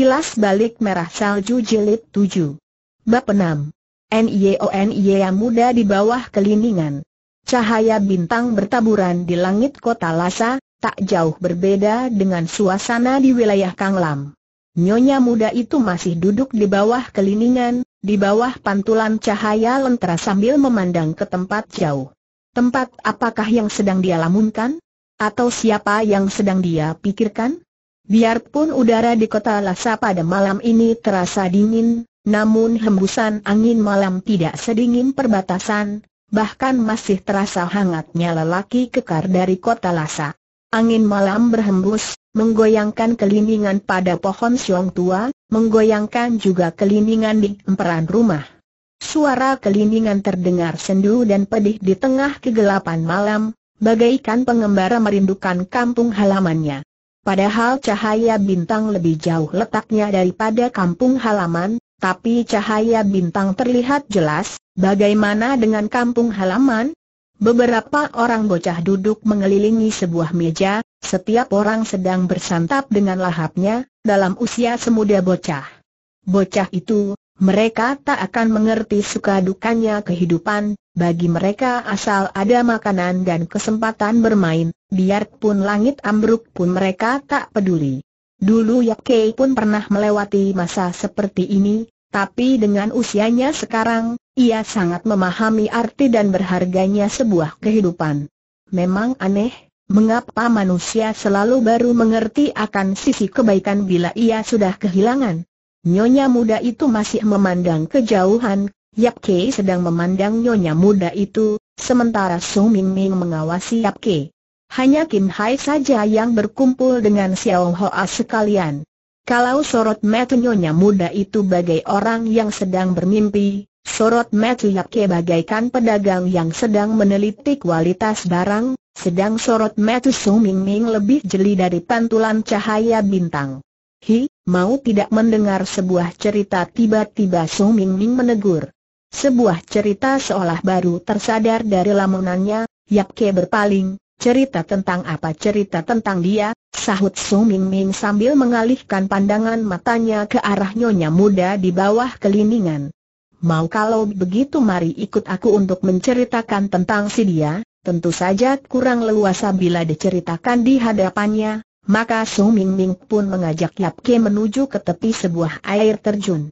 Kilas Balik Merah Salju Jilid 7 Bab 6 NIO e e muda di bawah kelilingan. Cahaya bintang bertaburan di langit kota Lhasa, tak jauh berbeda dengan suasana di wilayah Kanglam Nyonya muda itu masih duduk di bawah kelilingan, di bawah pantulan cahaya lentera sambil memandang ke tempat jauh Tempat apakah yang sedang dia lamunkan? Atau siapa yang sedang dia pikirkan? Biarpun udara di kota Lhasa pada malam ini terasa dingin, namun hembusan angin malam tidak sedingin perbatasan, bahkan masih terasa hangatnya lelaki kekar dari kota Lhasa. Angin malam berhembus, menggoyangkan kelimingan pada pohon siung tua, menggoyangkan juga kelimingan di emperan rumah. Suara kelimingan terdengar sendu dan pedih di tengah kegelapan malam, bagaikan pengembara merindukan kampung halamannya. Padahal cahaya bintang lebih jauh letaknya daripada kampung halaman, tapi cahaya bintang terlihat jelas, bagaimana dengan kampung halaman? Beberapa orang bocah duduk mengelilingi sebuah meja, setiap orang sedang bersantap dengan lahapnya, dalam usia semuda bocah. Bocah itu, mereka tak akan mengerti suka dukanya kehidupan, bagi mereka asal ada makanan dan kesempatan bermain, biarpun langit ambruk pun mereka tak peduli. Dulu Yap Kei pun pernah melewati masa seperti ini, tapi dengan usianya sekarang, ia sangat memahami arti dan berharganya sebuah kehidupan. Memang aneh, mengapa manusia selalu baru mengerti akan sisi kebaikan bila ia sudah kehilangan. Nyonya muda itu masih memandang kejauhan, Yap Ke sedang memandang nyonya muda itu, sementara Su Ming Ming mengawasi Yap Ke. Hanya Kim Hai saja yang berkumpul dengan Xiao Hoa sekalian. Kalau sorot mata nyonya muda itu bagai orang yang sedang bermimpi, sorot mata Yap Ke bagaikan pedagang yang sedang meneliti kualitas barang, sedang sorot mata Su Ming Ming lebih jeli dari pantulan cahaya bintang. Hi, mau tidak mendengar sebuah cerita tiba-tiba Su Ming Ming menegur. Sebuah cerita seolah baru tersadar dari lamunannya, Yap Ke berpaling, cerita tentang apa cerita tentang dia, sahut Su Ming Ming sambil mengalihkan pandangan matanya ke arah nyonya muda di bawah keliningan. Mau kalau begitu mari ikut aku untuk menceritakan tentang si dia, tentu saja kurang leluasa bila diceritakan di hadapannya, maka Su Ming Ming pun mengajak Yap Ke menuju ke tepi sebuah air terjun.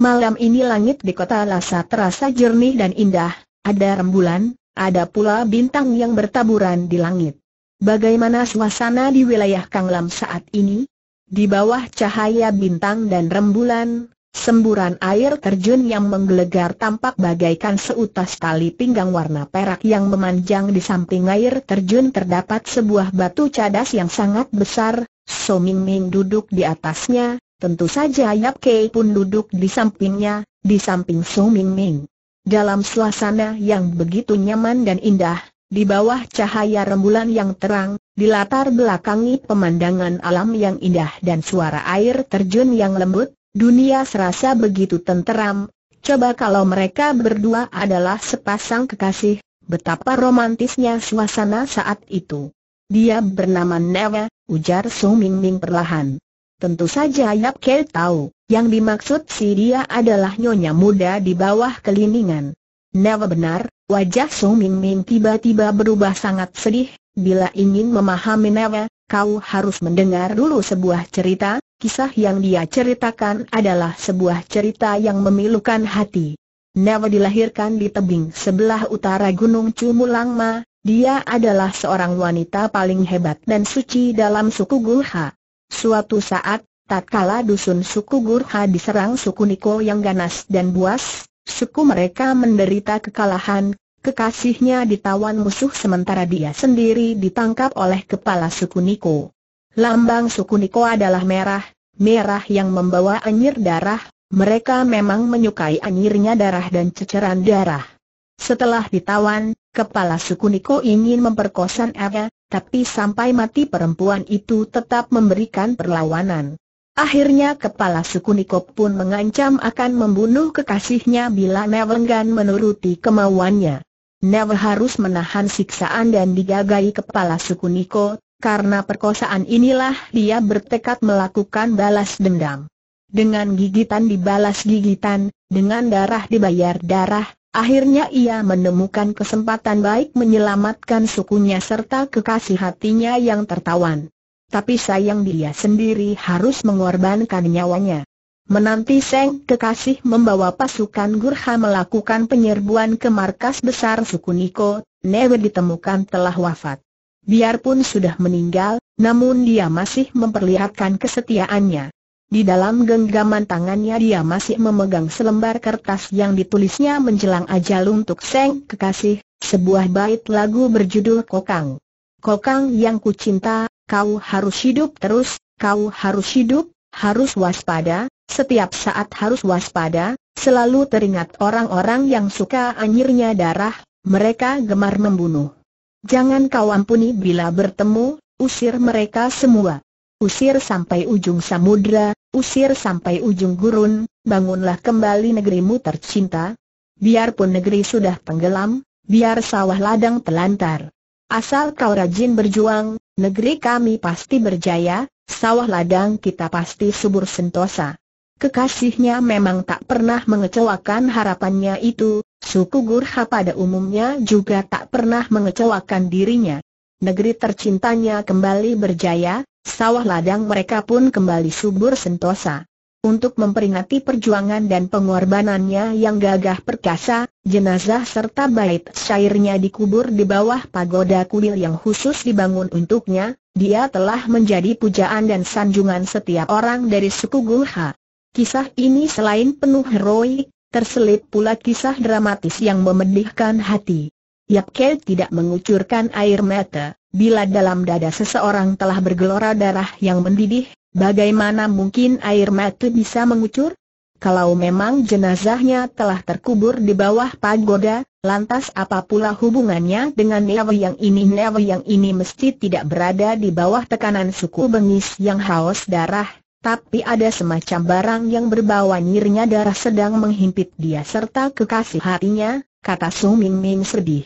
Malam ini langit di kota Lhasa terasa jernih dan indah, ada rembulan, ada pula bintang yang bertaburan di langit. Bagaimana suasana di wilayah Kanglam saat ini? Di bawah cahaya bintang dan rembulan, semburan air terjun yang menggelegar tampak bagaikan seutas tali pinggang warna perak yang memanjang di samping air terjun terdapat sebuah batu cadas yang sangat besar, So Ming Ming duduk di atasnya, Tentu saja Yap Kei pun duduk di sampingnya, di samping Su Ming Ming. Dalam suasana yang begitu nyaman dan indah, di bawah cahaya rembulan yang terang, di latar belakangi pemandangan alam yang indah dan suara air terjun yang lembut, dunia serasa begitu tenteram. Coba kalau mereka berdua adalah sepasang kekasih, betapa romantisnya suasana saat itu. Dia bernama Newa, ujar Su Ming Ming perlahan. Tentu saja Yap Ke tahu, yang dimaksud si dia adalah nyonya muda di bawah keliningan. Nawa benar, wajah So Ming Ming tiba-tiba berubah sangat sedih, bila ingin memahami Nawa, kau harus mendengar dulu sebuah cerita, kisah yang dia ceritakan adalah sebuah cerita yang memilukan hati. Nawa dilahirkan di tebing sebelah utara Gunung Cumulangma, dia adalah seorang wanita paling hebat dan suci dalam suku Gulha. Suatu saat, tak tatkala dusun suku Gurha diserang suku Niko yang ganas dan buas, suku mereka menderita kekalahan, kekasihnya ditawan musuh sementara dia sendiri ditangkap oleh kepala suku Niko. Lambang suku Niko adalah merah, merah yang membawa anyir darah, mereka memang menyukai anyirnya darah dan ceceran darah. Setelah ditawan, Kepala suku Niko ingin memperkosa Aga, tapi sampai mati perempuan itu tetap memberikan perlawanan. Akhirnya kepala suku Niko pun mengancam akan membunuh kekasihnya bila Nevelgan menuruti kemauannya. Nevel harus menahan siksaan dan digagai kepala suku Niko, karena perkosaan inilah dia bertekad melakukan balas dendam. Dengan gigitan dibalas gigitan, dengan darah dibayar darah, Akhirnya ia menemukan kesempatan baik menyelamatkan sukunya serta kekasih hatinya yang tertawan. Tapi sayang dia sendiri harus mengorbankan nyawanya. Menanti Seng kekasih membawa pasukan Gurha melakukan penyerbuan ke markas besar suku Niko, Newe ditemukan telah wafat. Biarpun sudah meninggal, namun dia masih memperlihatkan kesetiaannya. Di dalam genggaman tangannya dia masih memegang selembar kertas yang ditulisnya menjelang ajal untuk Seng Kekasih, sebuah bait lagu berjudul Kokang. Kokang yang kucinta, kau harus hidup terus, kau harus hidup, harus waspada, setiap saat harus waspada, selalu teringat orang-orang yang suka anjirnya darah, mereka gemar membunuh. Jangan kau ampuni bila bertemu, usir mereka semua usir sampai ujung samudra, usir sampai ujung gurun, bangunlah kembali negerimu tercinta. Biarpun negeri sudah tenggelam, biar sawah ladang telantar. Asal kau rajin berjuang, negeri kami pasti berjaya, sawah ladang kita pasti subur sentosa. Kekasihnya memang tak pernah mengecewakan harapannya itu, suku Gurha pada umumnya juga tak pernah mengecewakan dirinya. Negeri tercintanya kembali berjaya, sawah ladang mereka pun kembali subur sentosa. Untuk memperingati perjuangan dan pengorbanannya yang gagah perkasa, jenazah serta bait syairnya dikubur di bawah pagoda kuil yang khusus dibangun untuknya, dia telah menjadi pujaan dan sanjungan setiap orang dari suku Gulha. Kisah ini selain penuh heroik, terselip pula kisah dramatis yang memedihkan hati. Yap Kel tidak mengucurkan air mata. Bila dalam dada seseorang telah bergelora darah yang mendidih, bagaimana mungkin air mata bisa mengucur? Kalau memang jenazahnya telah terkubur di bawah pagoda, lantas apa pula hubungannya dengan Neve yang ini? Neve yang ini mesti tidak berada di bawah tekanan suku bengis yang haus darah, tapi ada semacam barang yang berbawa nyirnya darah sedang menghimpit dia serta kekasih hatinya, kata Su Ming Ming sedih.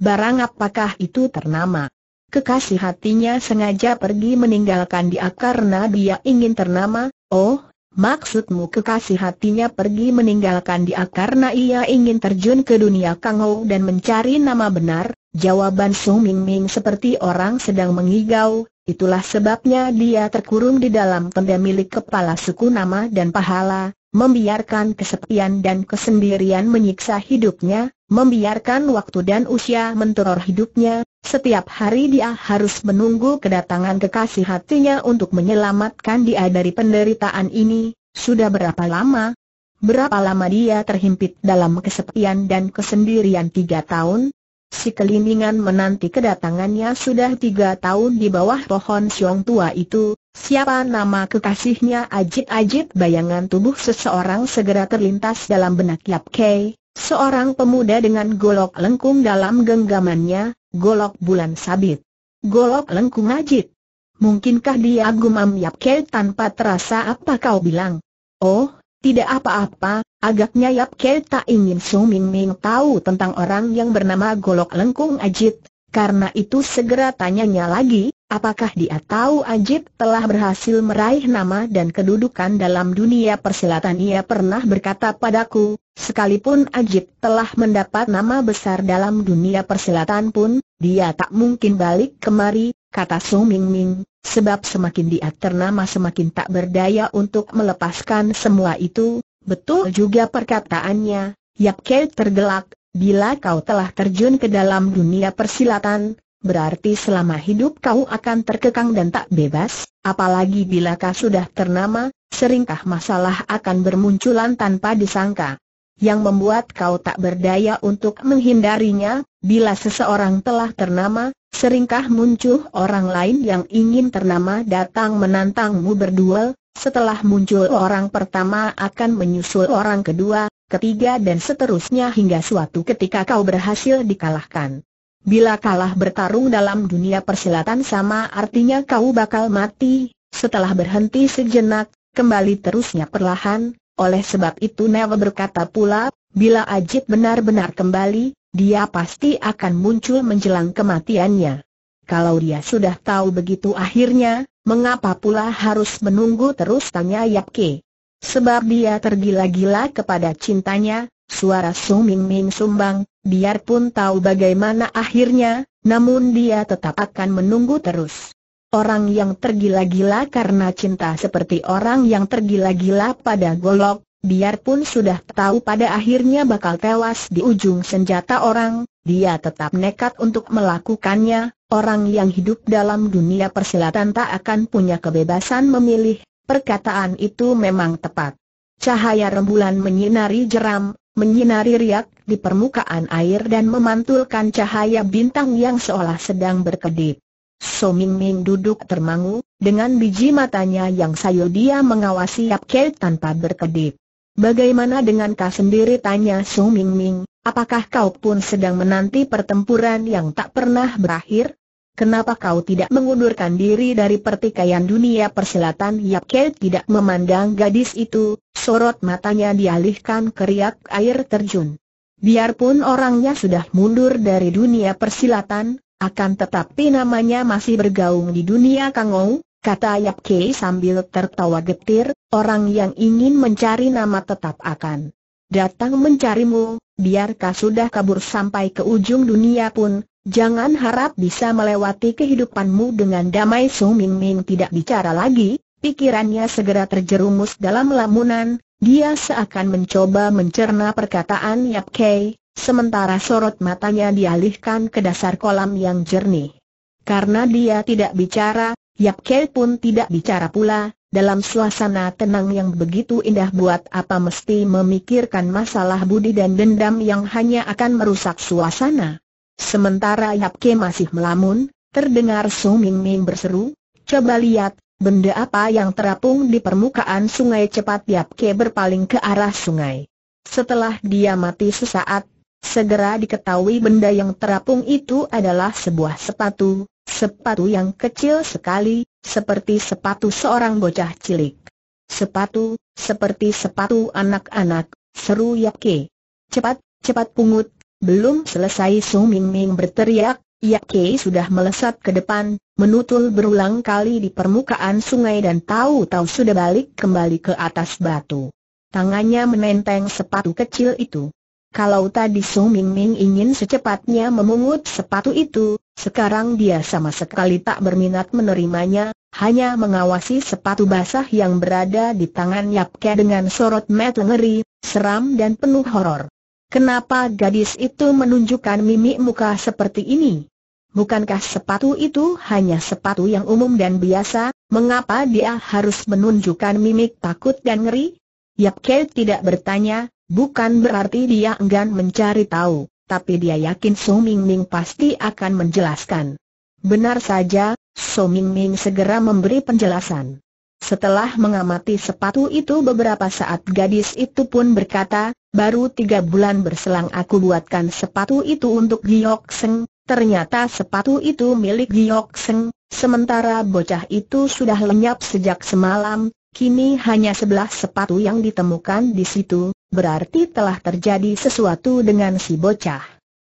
Barang apakah itu ternama? Kekasih hatinya sengaja pergi meninggalkan dia karena dia ingin ternama, oh, maksudmu kekasih hatinya pergi meninggalkan dia karena ia ingin terjun ke dunia Kangou dan mencari nama benar, jawaban Su Ming Ming seperti orang sedang mengigau, itulah sebabnya dia terkurung di dalam tenda milik kepala suku nama dan pahala, membiarkan kesepian dan kesendirian menyiksa hidupnya, Membiarkan waktu dan usia menteror hidupnya, setiap hari dia harus menunggu kedatangan kekasih hatinya untuk menyelamatkan dia dari penderitaan ini, sudah berapa lama? Berapa lama dia terhimpit dalam kesepian dan kesendirian tiga tahun? Si Keliningan menanti kedatangannya sudah tiga tahun di bawah pohon siong tua itu, siapa nama kekasihnya ajit-ajit bayangan tubuh seseorang segera terlintas dalam benak Yap Kei, Seorang pemuda dengan golok lengkung dalam genggamannya, golok bulan sabit. Golok lengkung ajit. Mungkinkah dia gumam Yap Ke tanpa terasa apa kau bilang? Oh, tidak apa-apa, agaknya Yap Ke tak ingin Su Ming Ming tahu tentang orang yang bernama golok lengkung ajit, karena itu segera tanyanya lagi, apakah dia tahu Ajib telah berhasil meraih nama dan kedudukan dalam dunia persilatan ia pernah berkata padaku, sekalipun Ajib telah mendapat nama besar dalam dunia persilatan pun, dia tak mungkin balik kemari, kata Su Ming Ming, sebab semakin dia ternama semakin tak berdaya untuk melepaskan semua itu, betul juga perkataannya, Yap Kei tergelak, Bila kau telah terjun ke dalam dunia persilatan, berarti selama hidup kau akan terkekang dan tak bebas, apalagi bila kau sudah ternama, seringkah masalah akan bermunculan tanpa disangka. Yang membuat kau tak berdaya untuk menghindarinya, bila seseorang telah ternama, seringkah muncul orang lain yang ingin ternama datang menantangmu berduel, setelah muncul orang pertama akan menyusul orang kedua, ketiga dan seterusnya hingga suatu ketika kau berhasil dikalahkan. Bila kalah bertarung dalam dunia persilatan sama artinya kau bakal mati, setelah berhenti sejenak, kembali terusnya perlahan, oleh sebab itu Neva berkata pula, bila Ajit benar-benar kembali, dia pasti akan muncul menjelang kematiannya. Kalau dia sudah tahu begitu akhirnya, mengapa pula harus menunggu terus tanya Yapke? Sebab dia tergila-gila kepada cintanya, suara Ming Ming sumbang, biarpun tahu bagaimana akhirnya, namun dia tetap akan menunggu terus. Orang yang tergila-gila karena cinta seperti orang yang tergila-gila pada golok, biarpun sudah tahu pada akhirnya bakal tewas di ujung senjata orang, dia tetap nekat untuk melakukannya, orang yang hidup dalam dunia persilatan tak akan punya kebebasan memilih, Perkataan itu memang tepat. Cahaya rembulan menyinari jeram, menyinari riak di permukaan air dan memantulkan cahaya bintang yang seolah sedang berkedip. So Ming Ming duduk termangu, dengan biji matanya yang sayu dia mengawasi Yap Kei tanpa berkedip. Bagaimana dengan kau sendiri tanya So Ming Ming, apakah kau pun sedang menanti pertempuran yang tak pernah berakhir? Kenapa kau tidak mengundurkan diri dari pertikaian dunia persilatan Yap Kei tidak memandang gadis itu, sorot matanya dialihkan ke riak air terjun. Biarpun orangnya sudah mundur dari dunia persilatan, akan tetapi namanya masih bergaung di dunia Kangou, kata Yap Kei sambil tertawa getir, orang yang ingin mencari nama tetap akan datang mencarimu, biarkah sudah kabur sampai ke ujung dunia pun, Jangan harap bisa melewati kehidupanmu dengan damai Su Ming Ming tidak bicara lagi, pikirannya segera terjerumus dalam lamunan, dia seakan mencoba mencerna perkataan Yap Kei, sementara sorot matanya dialihkan ke dasar kolam yang jernih. Karena dia tidak bicara, Yap Kei pun tidak bicara pula, dalam suasana tenang yang begitu indah buat apa mesti memikirkan masalah budi dan dendam yang hanya akan merusak suasana. Sementara Yap Ke masih melamun, terdengar Su Ming Ming berseru, coba lihat, benda apa yang terapung di permukaan sungai cepat Yap Ke berpaling ke arah sungai. Setelah dia mati sesaat, segera diketahui benda yang terapung itu adalah sebuah sepatu, sepatu yang kecil sekali, seperti sepatu seorang bocah cilik. Sepatu, seperti sepatu anak-anak, seru Yap Ke. Cepat, cepat pungut, belum selesai Su Ming Ming berteriak, Yak Kei sudah melesat ke depan, menutul berulang kali di permukaan sungai dan tahu-tahu sudah balik kembali ke atas batu. Tangannya menenteng sepatu kecil itu. Kalau tadi Su Ming Ming ingin secepatnya memungut sepatu itu, sekarang dia sama sekali tak berminat menerimanya, hanya mengawasi sepatu basah yang berada di tangan Yapke dengan sorot mata ngeri, seram dan penuh horor. Kenapa gadis itu menunjukkan mimik muka seperti ini? Bukankah sepatu itu hanya sepatu yang umum dan biasa, mengapa dia harus menunjukkan mimik takut dan ngeri? Yap Kei tidak bertanya, bukan berarti dia enggan mencari tahu, tapi dia yakin So Ming Ming pasti akan menjelaskan. Benar saja, So Ming Ming segera memberi penjelasan. Setelah mengamati sepatu itu beberapa saat gadis itu pun berkata, Baru tiga bulan berselang aku buatkan sepatu itu untuk Giok Seng, ternyata sepatu itu milik Giok Seng, sementara bocah itu sudah lenyap sejak semalam, kini hanya sebelah sepatu yang ditemukan di situ, berarti telah terjadi sesuatu dengan si bocah.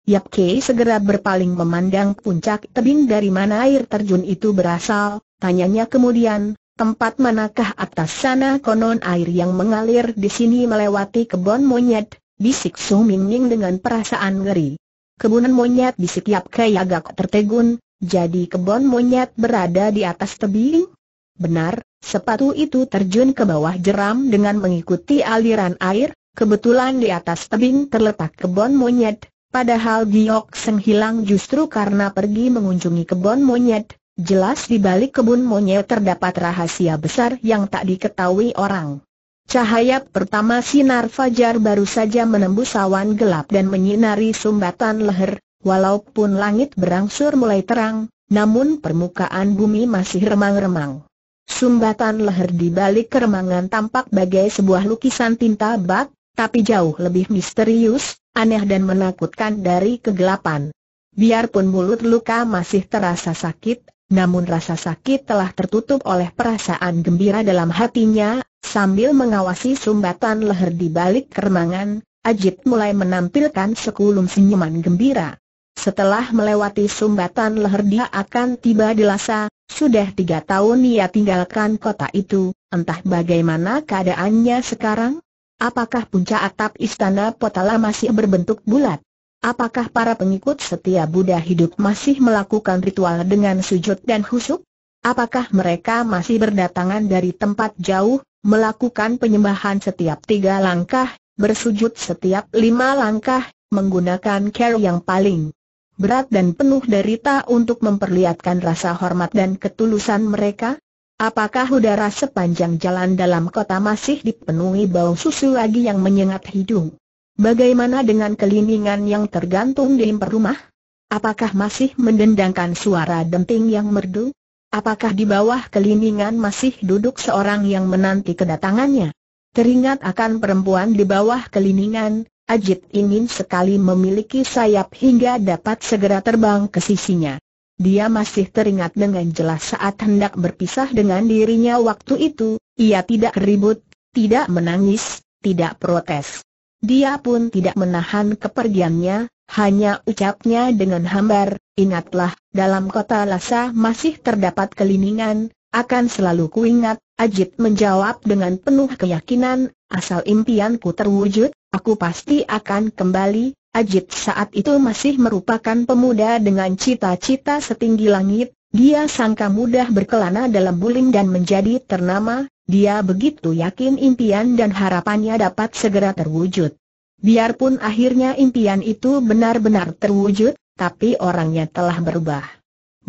Yap Kei segera berpaling memandang puncak tebing dari mana air terjun itu berasal, tanyanya kemudian, Tempat manakah atas sana konon air yang mengalir di sini melewati kebun monyet, bisik Su Ming dengan perasaan ngeri. Kebunan monyet di setiap Kei agak tertegun, jadi kebun monyet berada di atas tebing? Benar, sepatu itu terjun ke bawah jeram dengan mengikuti aliran air, kebetulan di atas tebing terletak kebun monyet, Padahal Giok Seng hilang justru karena pergi mengunjungi kebun monyet, Jelas di balik kebun monyet terdapat rahasia besar yang tak diketahui orang. Cahaya pertama sinar fajar baru saja menembus awan gelap dan menyinari sumbatan leher, walaupun langit berangsur mulai terang, namun permukaan bumi masih remang-remang. Sumbatan leher di balik keremangan tampak bagai sebuah lukisan tinta bak, tapi jauh lebih misterius, aneh dan menakutkan dari kegelapan. Biarpun mulut luka masih terasa sakit, namun rasa sakit telah tertutup oleh perasaan gembira dalam hatinya, sambil mengawasi sumbatan leher di balik keremangan, Ajit mulai menampilkan sekulum senyuman gembira. Setelah melewati sumbatan leher dia akan tiba di Lhasa, sudah tiga tahun ia tinggalkan kota itu, entah bagaimana keadaannya sekarang? Apakah puncak atap istana Potala masih berbentuk bulat? Apakah para pengikut setia Buddha hidup masih melakukan ritual dengan sujud dan husuk? Apakah mereka masih berdatangan dari tempat jauh, melakukan penyembahan setiap tiga langkah, bersujud setiap lima langkah, menggunakan care yang paling berat dan penuh derita untuk memperlihatkan rasa hormat dan ketulusan mereka? Apakah udara sepanjang jalan dalam kota masih dipenuhi bau susu lagi yang menyengat hidung? Bagaimana dengan keliningan yang tergantung di imper rumah? Apakah masih mendendangkan suara denting yang merdu? Apakah di bawah keliningan masih duduk seorang yang menanti kedatangannya? Teringat akan perempuan di bawah keliningan, Ajit ingin sekali memiliki sayap hingga dapat segera terbang ke sisinya. Dia masih teringat dengan jelas saat hendak berpisah dengan dirinya waktu itu, ia tidak ribut, tidak menangis, tidak protes. Dia pun tidak menahan kepergiannya, hanya ucapnya dengan hambar, ingatlah, dalam kota Lhasa masih terdapat keliningan, akan selalu kuingat, Ajit menjawab dengan penuh keyakinan, asal impianku terwujud, aku pasti akan kembali, Ajit saat itu masih merupakan pemuda dengan cita-cita setinggi langit, dia sangka mudah berkelana dalam buling dan menjadi ternama, dia begitu yakin impian dan harapannya dapat segera terwujud. Biarpun akhirnya impian itu benar-benar terwujud, tapi orangnya telah berubah.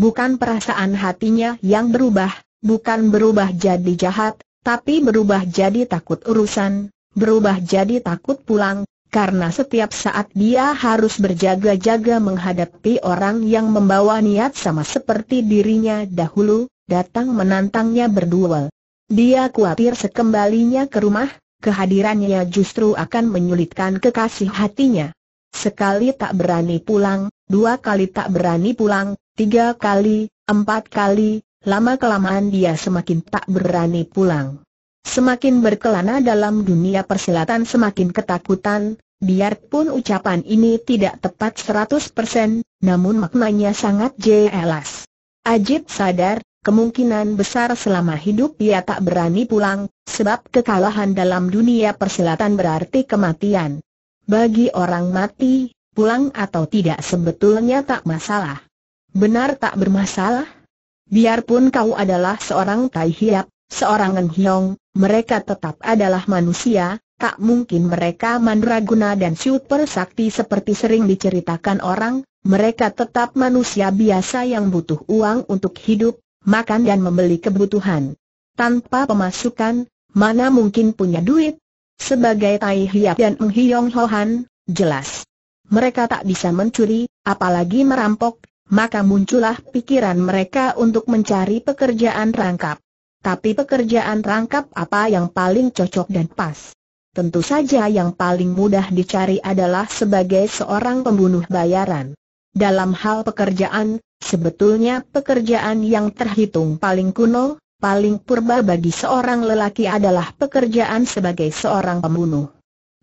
Bukan perasaan hatinya yang berubah, bukan berubah jadi jahat, tapi berubah jadi takut urusan, berubah jadi takut pulang, karena setiap saat dia harus berjaga-jaga menghadapi orang yang membawa niat sama seperti dirinya dahulu, datang menantangnya berduel. Dia khawatir sekembalinya ke rumah, kehadirannya justru akan menyulitkan kekasih hatinya. Sekali tak berani pulang, dua kali tak berani pulang, tiga kali, empat kali, lama-kelamaan dia semakin tak berani pulang. Semakin berkelana dalam dunia persilatan semakin ketakutan, biarpun ucapan ini tidak tepat 100%, namun maknanya sangat jelas. Ajib sadar, kemungkinan besar selama hidup ia tak berani pulang, sebab kekalahan dalam dunia persilatan berarti kematian. Bagi orang mati, pulang atau tidak sebetulnya tak masalah. Benar tak bermasalah? Biarpun kau adalah seorang Tai Hiap, seorang Eng Hiong, mereka tetap adalah manusia, tak mungkin mereka mandraguna dan super sakti seperti sering diceritakan orang, mereka tetap manusia biasa yang butuh uang untuk hidup, makan dan membeli kebutuhan. Tanpa pemasukan, mana mungkin punya duit? Sebagai Tai Hiap dan Eng Hiong Hohan, jelas. Mereka tak bisa mencuri, apalagi merampok, maka muncullah pikiran mereka untuk mencari pekerjaan rangkap. Tapi pekerjaan rangkap apa yang paling cocok dan pas? Tentu saja yang paling mudah dicari adalah sebagai seorang pembunuh bayaran. Dalam hal pekerjaan, sebetulnya pekerjaan yang terhitung paling kuno, paling purba bagi seorang lelaki adalah pekerjaan sebagai seorang pembunuh.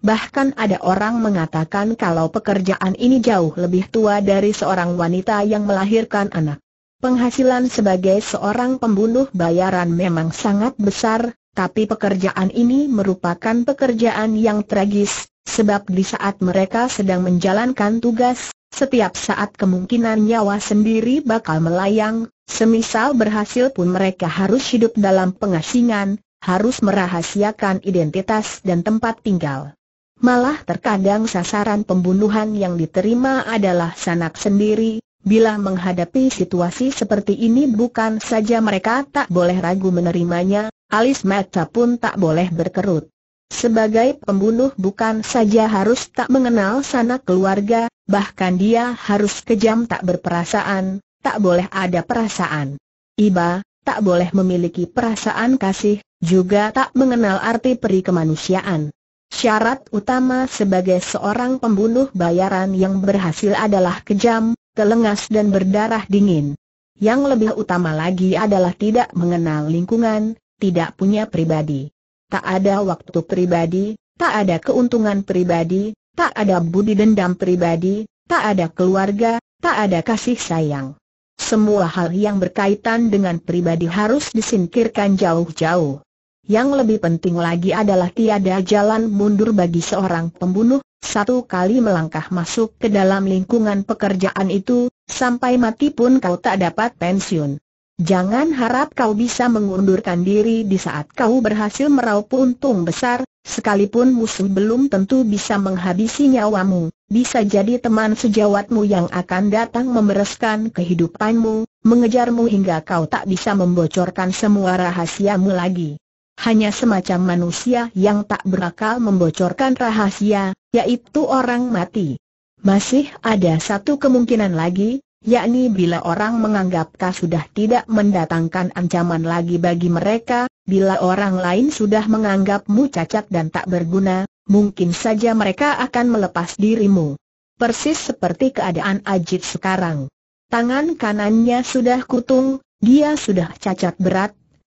Bahkan ada orang mengatakan kalau pekerjaan ini jauh lebih tua dari seorang wanita yang melahirkan anak. Penghasilan sebagai seorang pembunuh bayaran memang sangat besar, tapi pekerjaan ini merupakan pekerjaan yang tragis, sebab di saat mereka sedang menjalankan tugas, setiap saat kemungkinan nyawa sendiri bakal melayang, semisal berhasil pun mereka harus hidup dalam pengasingan, harus merahasiakan identitas dan tempat tinggal. Malah terkadang sasaran pembunuhan yang diterima adalah sanak sendiri, Bila menghadapi situasi seperti ini bukan saja mereka tak boleh ragu menerimanya, alis mata pun tak boleh berkerut. Sebagai pembunuh bukan saja harus tak mengenal sanak keluarga, bahkan dia harus kejam tak berperasaan, tak boleh ada perasaan. Iba, tak boleh memiliki perasaan kasih, juga tak mengenal arti peri kemanusiaan. Syarat utama sebagai seorang pembunuh bayaran yang berhasil adalah kejam, kelengas dan berdarah dingin. Yang lebih utama lagi adalah tidak mengenal lingkungan, tidak punya pribadi. Tak ada waktu pribadi, tak ada keuntungan pribadi, tak ada budi dendam pribadi, tak ada keluarga, tak ada kasih sayang. Semua hal yang berkaitan dengan pribadi harus disingkirkan jauh-jauh. Yang lebih penting lagi adalah tiada jalan mundur bagi seorang pembunuh, satu kali melangkah masuk ke dalam lingkungan pekerjaan itu, sampai mati pun kau tak dapat pensiun. Jangan harap kau bisa mengundurkan diri di saat kau berhasil meraup untung besar, sekalipun musuh belum tentu bisa menghabisi nyawamu, bisa jadi teman sejawatmu yang akan datang membereskan kehidupanmu, mengejarmu hingga kau tak bisa membocorkan semua rahasiamu lagi. Hanya semacam manusia yang tak berakal membocorkan rahasia, yaitu orang mati. Masih ada satu kemungkinan lagi, yakni bila orang menganggap kau sudah tidak mendatangkan ancaman lagi bagi mereka, bila orang lain sudah menganggapmu cacat dan tak berguna, mungkin saja mereka akan melepas dirimu. Persis seperti keadaan Ajit sekarang. Tangan kanannya sudah kutung, dia sudah cacat berat,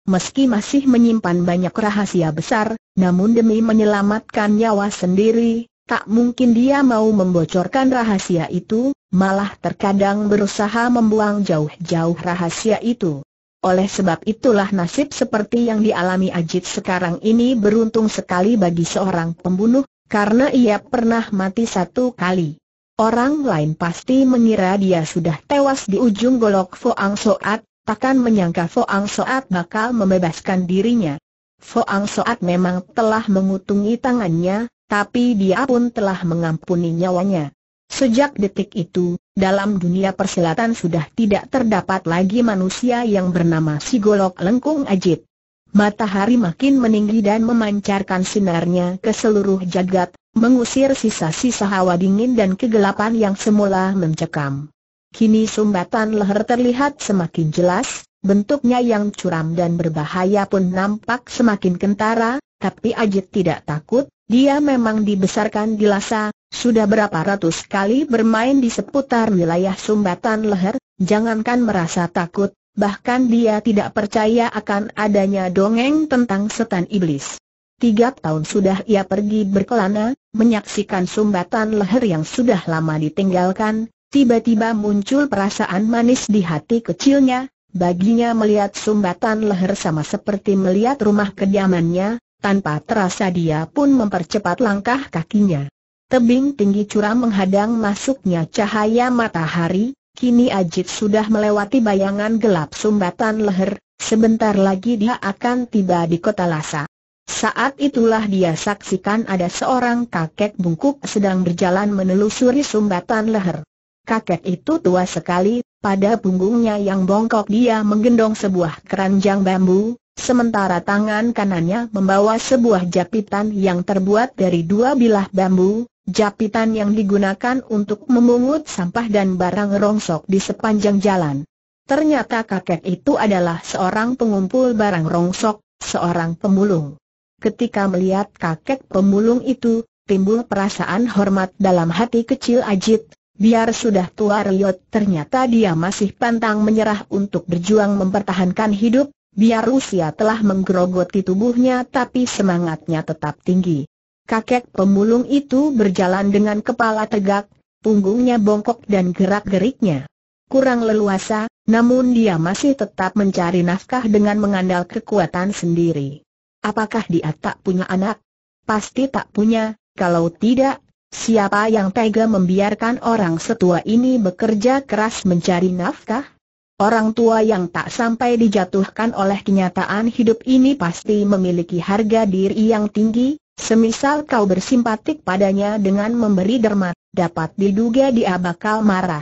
meski masih menyimpan banyak rahasia besar, namun demi menyelamatkan nyawa sendiri, Tak mungkin dia mau membocorkan rahasia itu, malah terkadang berusaha membuang jauh-jauh rahasia itu. Oleh sebab itulah nasib seperti yang dialami Ajit sekarang ini beruntung sekali bagi seorang pembunuh, karena ia pernah mati satu kali. Orang lain pasti mengira dia sudah tewas di ujung golok Foang Soat, takkan menyangka Foang Soat bakal membebaskan dirinya. Foang Soat memang telah mengutungi tangannya, tapi dia pun telah mengampuni nyawanya. Sejak detik itu, dalam dunia persilatan sudah tidak terdapat lagi manusia yang bernama si Golok Lengkung Ajit. Matahari makin meninggi dan memancarkan sinarnya ke seluruh jagat, mengusir sisa-sisa hawa dingin dan kegelapan yang semula mencekam. Kini sumbatan leher terlihat semakin jelas, bentuknya yang curam dan berbahaya pun nampak semakin kentara, tapi Ajit tidak takut, dia memang dibesarkan di Lhasa, sudah berapa ratus kali bermain di seputar wilayah sumbatan leher, jangankan merasa takut, bahkan dia tidak percaya akan adanya dongeng tentang setan iblis. Tiga tahun sudah ia pergi berkelana, menyaksikan sumbatan leher yang sudah lama ditinggalkan, tiba-tiba muncul perasaan manis di hati kecilnya, baginya melihat sumbatan leher sama seperti melihat rumah kediamannya, tanpa terasa dia pun mempercepat langkah kakinya. Tebing tinggi curam menghadang masuknya cahaya matahari, kini Ajit sudah melewati bayangan gelap sumbatan leher, sebentar lagi dia akan tiba di kota Lasa. Saat itulah dia saksikan ada seorang kakek bungkuk sedang berjalan menelusuri sumbatan leher. Kakek itu tua sekali, pada punggungnya yang bongkok dia menggendong sebuah keranjang bambu, Sementara tangan kanannya membawa sebuah japitan yang terbuat dari dua bilah bambu, japitan yang digunakan untuk memungut sampah dan barang rongsok di sepanjang jalan. Ternyata kakek itu adalah seorang pengumpul barang rongsok, seorang pemulung. Ketika melihat kakek pemulung itu, timbul perasaan hormat dalam hati kecil Ajit, biar sudah tua Riot ternyata dia masih pantang menyerah untuk berjuang mempertahankan hidup, Biar usia telah menggerogoti tubuhnya tapi semangatnya tetap tinggi. Kakek pemulung itu berjalan dengan kepala tegak, punggungnya bongkok dan gerak-geriknya kurang leluasa, namun dia masih tetap mencari nafkah dengan mengandalkan kekuatan sendiri. Apakah dia tak punya anak? Pasti tak punya, kalau tidak, siapa yang tega membiarkan orang setua ini bekerja keras mencari nafkah? Orang tua yang tak sampai dijatuhkan oleh kenyataan hidup ini pasti memiliki harga diri yang tinggi, semisal kau bersimpatik padanya dengan memberi dermat, dapat diduga dia bakal marah.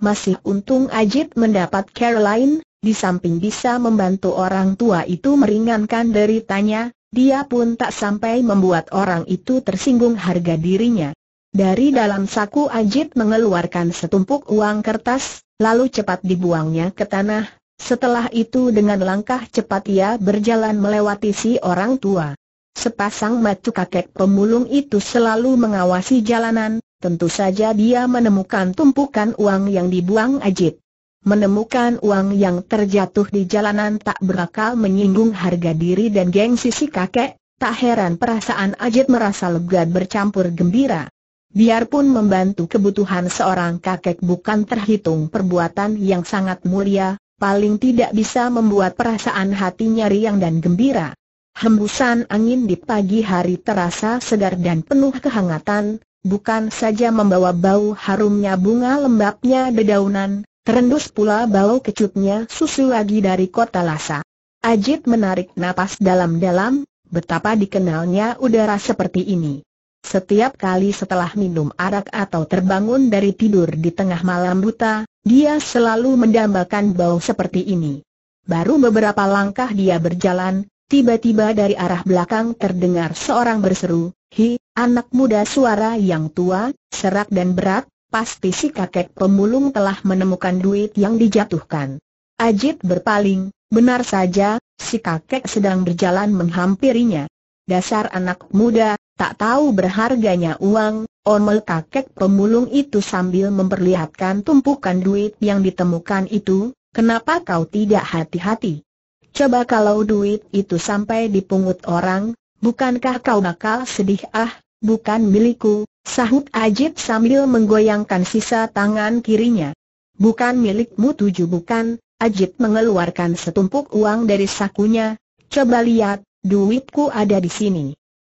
Masih untung Ajit mendapat Caroline, di samping bisa membantu orang tua itu meringankan deritanya, dia pun tak sampai membuat orang itu tersinggung harga dirinya. Dari dalam saku Ajit mengeluarkan setumpuk uang kertas, lalu cepat dibuangnya ke tanah. Setelah itu dengan langkah cepat ia berjalan melewati si orang tua. Sepasang matu kakek pemulung itu selalu mengawasi jalanan, tentu saja dia menemukan tumpukan uang yang dibuang Ajit. Menemukan uang yang terjatuh di jalanan tak berakal menyinggung harga diri dan gengsi si kakek, tak heran perasaan Ajit merasa lega bercampur gembira. Biarpun membantu kebutuhan seorang kakek bukan terhitung perbuatan yang sangat mulia, paling tidak bisa membuat perasaan hatinya riang dan gembira. Hembusan angin di pagi hari terasa segar dan penuh kehangatan, bukan saja membawa bau harumnya bunga lembabnya dedaunan, terendus pula bau kecutnya susu lagi dari kota Lhasa. Ajit menarik napas dalam-dalam, betapa dikenalnya udara seperti ini. Setiap kali setelah minum arak atau terbangun dari tidur di tengah malam buta, dia selalu mendambakan bau seperti ini. Baru beberapa langkah dia berjalan, tiba-tiba dari arah belakang terdengar seorang berseru, Hi, anak muda suara yang tua, serak dan berat, pasti si kakek pemulung telah menemukan duit yang dijatuhkan. Ajit berpaling, benar saja, si kakek sedang berjalan menghampirinya dasar anak muda, tak tahu berharganya uang, omel kakek pemulung itu sambil memperlihatkan tumpukan duit yang ditemukan itu, kenapa kau tidak hati-hati? Coba kalau duit itu sampai dipungut orang, bukankah kau bakal sedih ah, bukan milikku, sahut Ajib sambil menggoyangkan sisa tangan kirinya. Bukan milikmu tujuh bukan, Ajib mengeluarkan setumpuk uang dari sakunya, coba lihat, Duitku ada di sini.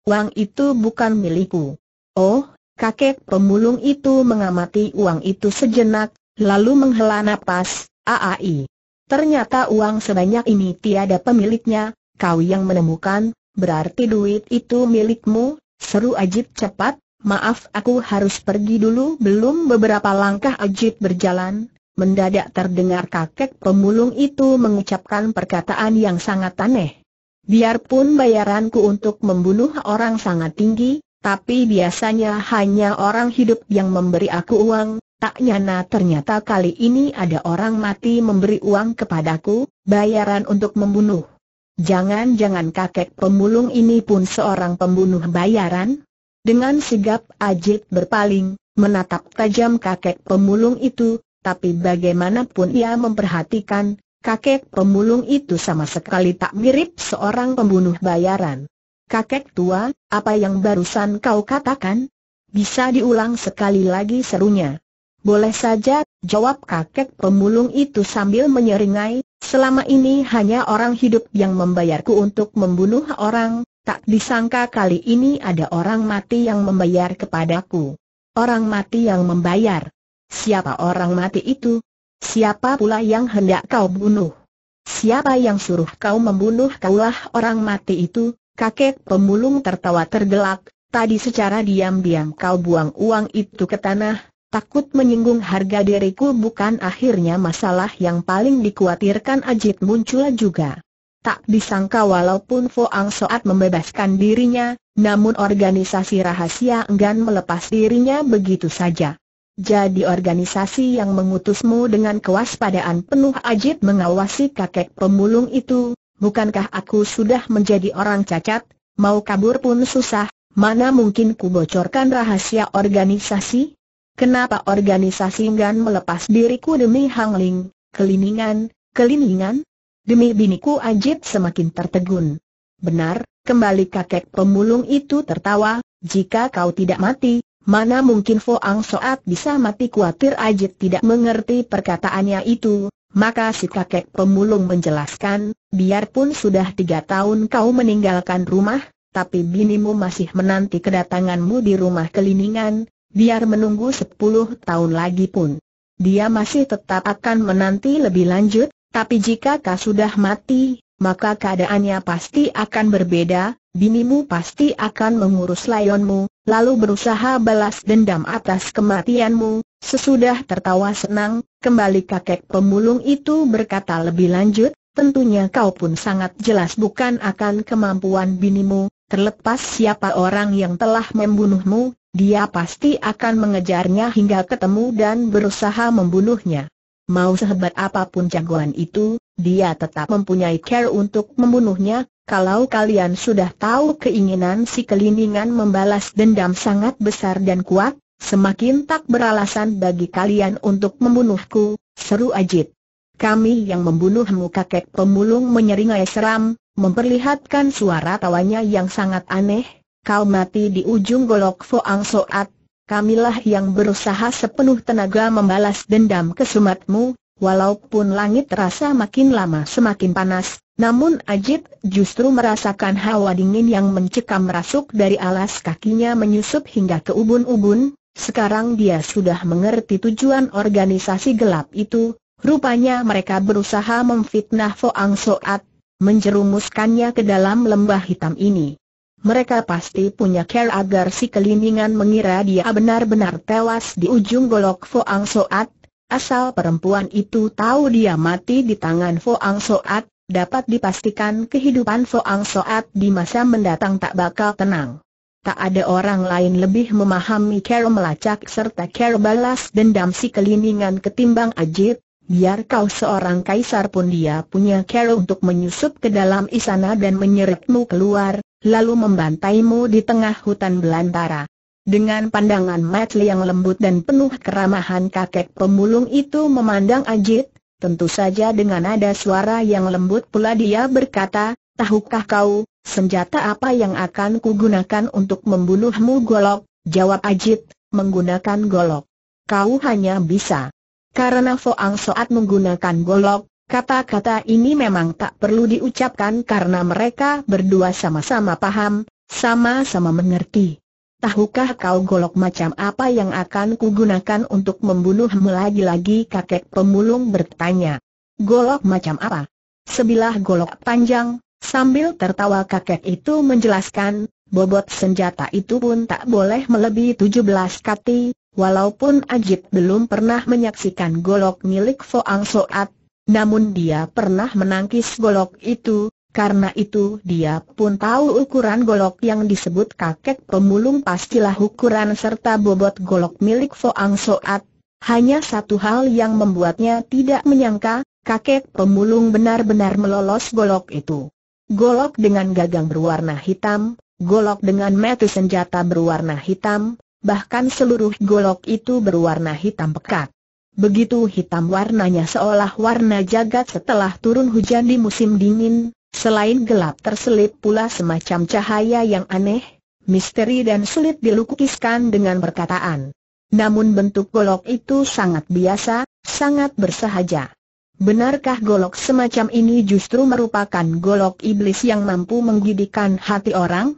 Uang itu bukan milikku. Oh, kakek pemulung itu mengamati uang itu sejenak, lalu menghela napas, aai. Ternyata uang sebanyak ini tiada pemiliknya, kau yang menemukan, berarti duit itu milikmu, seru Ajib cepat, maaf aku harus pergi dulu belum beberapa langkah Ajib berjalan, mendadak terdengar kakek pemulung itu mengucapkan perkataan yang sangat aneh. Biarpun bayaranku untuk membunuh orang sangat tinggi, tapi biasanya hanya orang hidup yang memberi aku uang, tak nyana ternyata kali ini ada orang mati memberi uang kepadaku, bayaran untuk membunuh. Jangan-jangan kakek pemulung ini pun seorang pembunuh bayaran? Dengan sigap Ajit berpaling, menatap tajam kakek pemulung itu, tapi bagaimanapun ia memperhatikan, Kakek pemulung itu sama sekali tak mirip seorang pembunuh bayaran. Kakek tua, apa yang barusan kau katakan? Bisa diulang sekali lagi serunya. Boleh saja, jawab kakek pemulung itu sambil menyeringai, selama ini hanya orang hidup yang membayarku untuk membunuh orang, tak disangka kali ini ada orang mati yang membayar kepadaku. Orang mati yang membayar. Siapa orang mati itu? Siapa pula yang hendak kau bunuh? Siapa yang suruh kau membunuh kaulah orang mati itu? Kakek pemulung tertawa tergelak, tadi secara diam-diam kau buang uang itu ke tanah, takut menyinggung harga diriku bukan akhirnya masalah yang paling dikhawatirkan Ajit muncul juga. Tak disangka walaupun Ang Soat membebaskan dirinya, namun organisasi rahasia enggan melepas dirinya begitu saja. Jadi organisasi yang mengutusmu dengan kewaspadaan penuh ajib mengawasi kakek pemulung itu, bukankah aku sudah menjadi orang cacat, mau kabur pun susah, mana mungkin ku bocorkan rahasia organisasi? Kenapa organisasi enggan melepas diriku demi hangling, Ling, kelilingan? Demi biniku ajib semakin tertegun. Benar, kembali kakek pemulung itu tertawa, jika kau tidak mati, Mana mungkin Ang Soat bisa mati kuatir Ajit tidak mengerti perkataannya itu, maka si kakek pemulung menjelaskan, biarpun sudah tiga tahun kau meninggalkan rumah, tapi binimu masih menanti kedatanganmu di rumah keliningan, biar menunggu sepuluh tahun lagi pun. Dia masih tetap akan menanti lebih lanjut, tapi jika kau sudah mati, maka keadaannya pasti akan berbeda, binimu pasti akan mengurus layonmu, lalu berusaha balas dendam atas kematianmu, sesudah tertawa senang, kembali kakek pemulung itu berkata lebih lanjut, tentunya kau pun sangat jelas bukan akan kemampuan binimu, terlepas siapa orang yang telah membunuhmu, dia pasti akan mengejarnya hingga ketemu dan berusaha membunuhnya. Mau sehebat apapun jagoan itu, dia tetap mempunyai care untuk membunuhnya, kalau kalian sudah tahu keinginan si keliningan membalas dendam sangat besar dan kuat, semakin tak beralasan bagi kalian untuk membunuhku, seru Ajit. Kami yang membunuhmu kakek pemulung menyeringai seram, memperlihatkan suara tawanya yang sangat aneh, kau mati di ujung golok Foang Soat, kamilah yang berusaha sepenuh tenaga membalas dendam kesumatmu, Walaupun langit terasa makin lama semakin panas, namun Ajit justru merasakan hawa dingin yang mencekam merasuk dari alas kakinya menyusup hingga ke ubun-ubun. Sekarang dia sudah mengerti tujuan organisasi gelap itu, rupanya mereka berusaha memfitnah Foang Soat, menjerumuskannya ke dalam lembah hitam ini. Mereka pasti punya care agar si keliningan mengira dia benar-benar tewas di ujung golok Foang Soat, Asal perempuan itu tahu dia mati di tangan Foang Soat, dapat dipastikan kehidupan Foang Soat di masa mendatang tak bakal tenang. Tak ada orang lain lebih memahami Kero melacak serta Kero balas dendam si kelimingan ketimbang Ajit, biar kau seorang kaisar pun dia punya Kero untuk menyusup ke dalam istana dan menyeretmu keluar, lalu membantaimu di tengah hutan belantara. Dengan pandangan mati yang lembut dan penuh keramahan kakek pemulung itu memandang Ajit, tentu saja dengan ada suara yang lembut pula dia berkata, Tahukah kau, senjata apa yang akan kugunakan untuk membunuhmu golok? Jawab Ajit, menggunakan golok. Kau hanya bisa. Karena Foang Soat menggunakan golok, kata-kata ini memang tak perlu diucapkan karena mereka berdua sama-sama paham, sama-sama mengerti. Tahukah kau golok macam apa yang akan kugunakan untuk membunuhmu lagi-lagi kakek pemulung bertanya. Golok macam apa? Sebilah golok panjang, sambil tertawa kakek itu menjelaskan, bobot senjata itu pun tak boleh melebihi 17 kati, walaupun Ajib belum pernah menyaksikan golok milik Foang Soat, namun dia pernah menangkis golok itu, karena itu dia pun tahu ukuran golok yang disebut kakek pemulung pastilah ukuran serta bobot golok milik Foang Soat. Hanya satu hal yang membuatnya tidak menyangka, kakek pemulung benar-benar melolos golok itu. Golok dengan gagang berwarna hitam, golok dengan metu senjata berwarna hitam, bahkan seluruh golok itu berwarna hitam pekat. Begitu hitam warnanya seolah warna jagat setelah turun hujan di musim dingin, Selain gelap terselip pula semacam cahaya yang aneh, misteri dan sulit dilukiskan dengan perkataan. Namun bentuk golok itu sangat biasa, sangat bersahaja. Benarkah golok semacam ini justru merupakan golok iblis yang mampu menggidikan hati orang?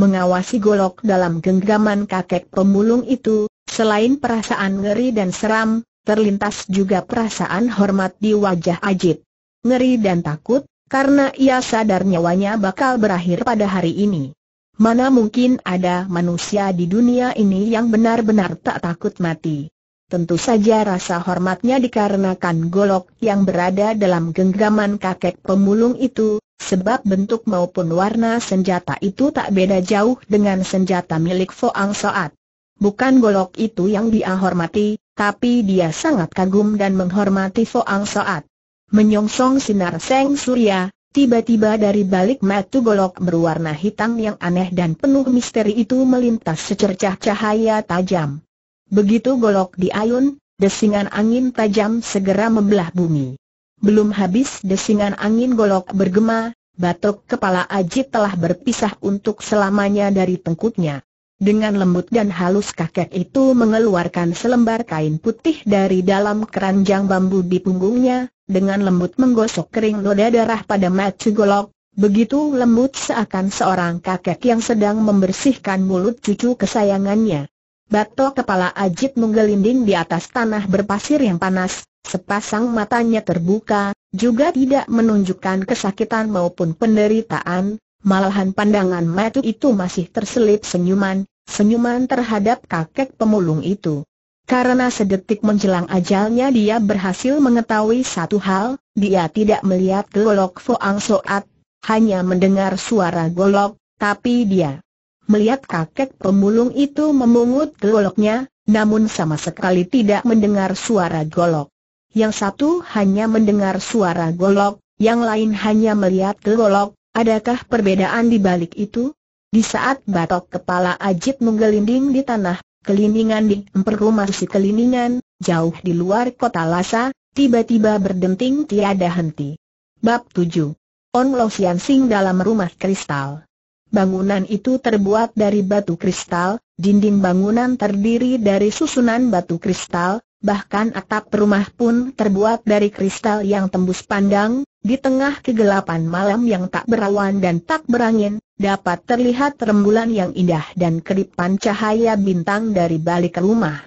Mengawasi golok dalam genggaman kakek pemulung itu, selain perasaan ngeri dan seram, terlintas juga perasaan hormat di wajah Ajit. Ngeri dan takut, karena ia sadar nyawanya bakal berakhir pada hari ini. Mana mungkin ada manusia di dunia ini yang benar-benar tak takut mati. Tentu saja rasa hormatnya dikarenakan golok yang berada dalam genggaman kakek pemulung itu, sebab bentuk maupun warna senjata itu tak beda jauh dengan senjata milik Foang Soat. Bukan golok itu yang dia hormati, tapi dia sangat kagum dan menghormati Foang Soat. Menyongsong sinar seng surya, tiba-tiba dari balik matu golok berwarna hitam yang aneh dan penuh misteri itu melintas secercah cahaya tajam. Begitu golok diayun, desingan angin tajam segera membelah bumi. Belum habis desingan angin golok bergema, batok kepala Ajit telah berpisah untuk selamanya dari tengkutnya. Dengan lembut dan halus kakek itu mengeluarkan selembar kain putih dari dalam keranjang bambu di punggungnya, dengan lembut menggosok kering noda darah pada Matsu Golok, begitu lembut seakan seorang kakek yang sedang membersihkan mulut cucu kesayangannya. Batok kepala Ajit menggelinding di atas tanah berpasir yang panas, sepasang matanya terbuka, juga tidak menunjukkan kesakitan maupun penderitaan, Malahan pandangan Matu itu masih terselip senyuman, senyuman terhadap kakek pemulung itu. Karena sedetik menjelang ajalnya dia berhasil mengetahui satu hal, dia tidak melihat golok Foang Soat, hanya mendengar suara golok, tapi dia melihat kakek pemulung itu memungut goloknya, namun sama sekali tidak mendengar suara golok. Yang satu hanya mendengar suara golok, yang lain hanya melihat golok, adakah perbedaan di balik itu? Di saat batok kepala Ajit menggelinding di tanah, kelindingan di perumah si kelindingan, jauh di luar kota Lhasa, tiba-tiba berdenting tiada henti. Bab 7 On Lo Sian Sing dalam rumah kristal. Bangunan itu terbuat dari batu kristal, dinding bangunan terdiri dari susunan batu kristal, bahkan atap rumah pun terbuat dari kristal yang tembus pandang, di tengah kegelapan malam yang tak berawan dan tak berangin, dapat terlihat rembulan yang indah dan kedipan cahaya bintang dari balik rumah.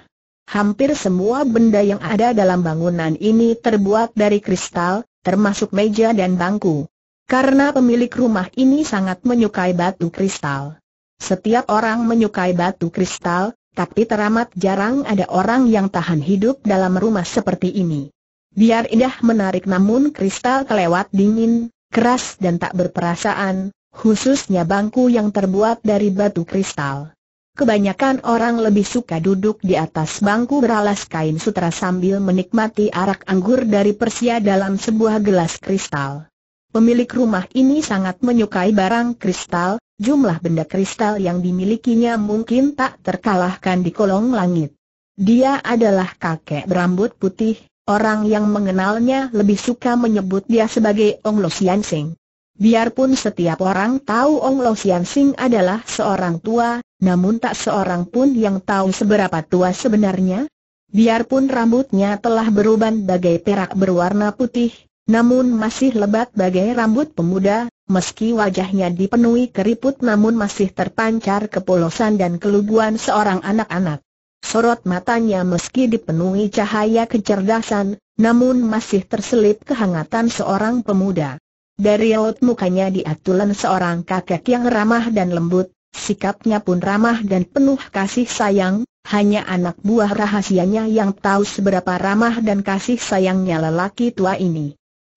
Hampir semua benda yang ada dalam bangunan ini terbuat dari kristal, termasuk meja dan bangku. Karena pemilik rumah ini sangat menyukai batu kristal. Setiap orang menyukai batu kristal, tapi teramat jarang ada orang yang tahan hidup dalam rumah seperti ini. Biar indah menarik namun kristal kelewat dingin, keras dan tak berperasaan, khususnya bangku yang terbuat dari batu kristal. Kebanyakan orang lebih suka duduk di atas bangku beralas kain sutra sambil menikmati arak anggur dari persia dalam sebuah gelas kristal. Pemilik rumah ini sangat menyukai barang kristal, jumlah benda kristal yang dimilikinya mungkin tak terkalahkan di kolong langit. Dia adalah kakek berambut putih, orang yang mengenalnya lebih suka menyebut dia sebagai Ong Lo Sian Sing. Biarpun setiap orang tahu Ong Lo Sian Sing adalah seorang tua, namun tak seorang pun yang tahu seberapa tua sebenarnya. Biarpun rambutnya telah beruban bagai perak berwarna putih, namun masih lebat bagai rambut pemuda, meski wajahnya dipenuhi keriput namun masih terpancar kepolosan dan keluguan seorang anak-anak. Sorot matanya meski dipenuhi cahaya kecerdasan, namun masih terselip kehangatan seorang pemuda. Dari laut mukanya diatulan seorang kakek yang ramah dan lembut, sikapnya pun ramah dan penuh kasih sayang, hanya anak buah rahasianya yang tahu seberapa ramah dan kasih sayangnya lelaki tua ini.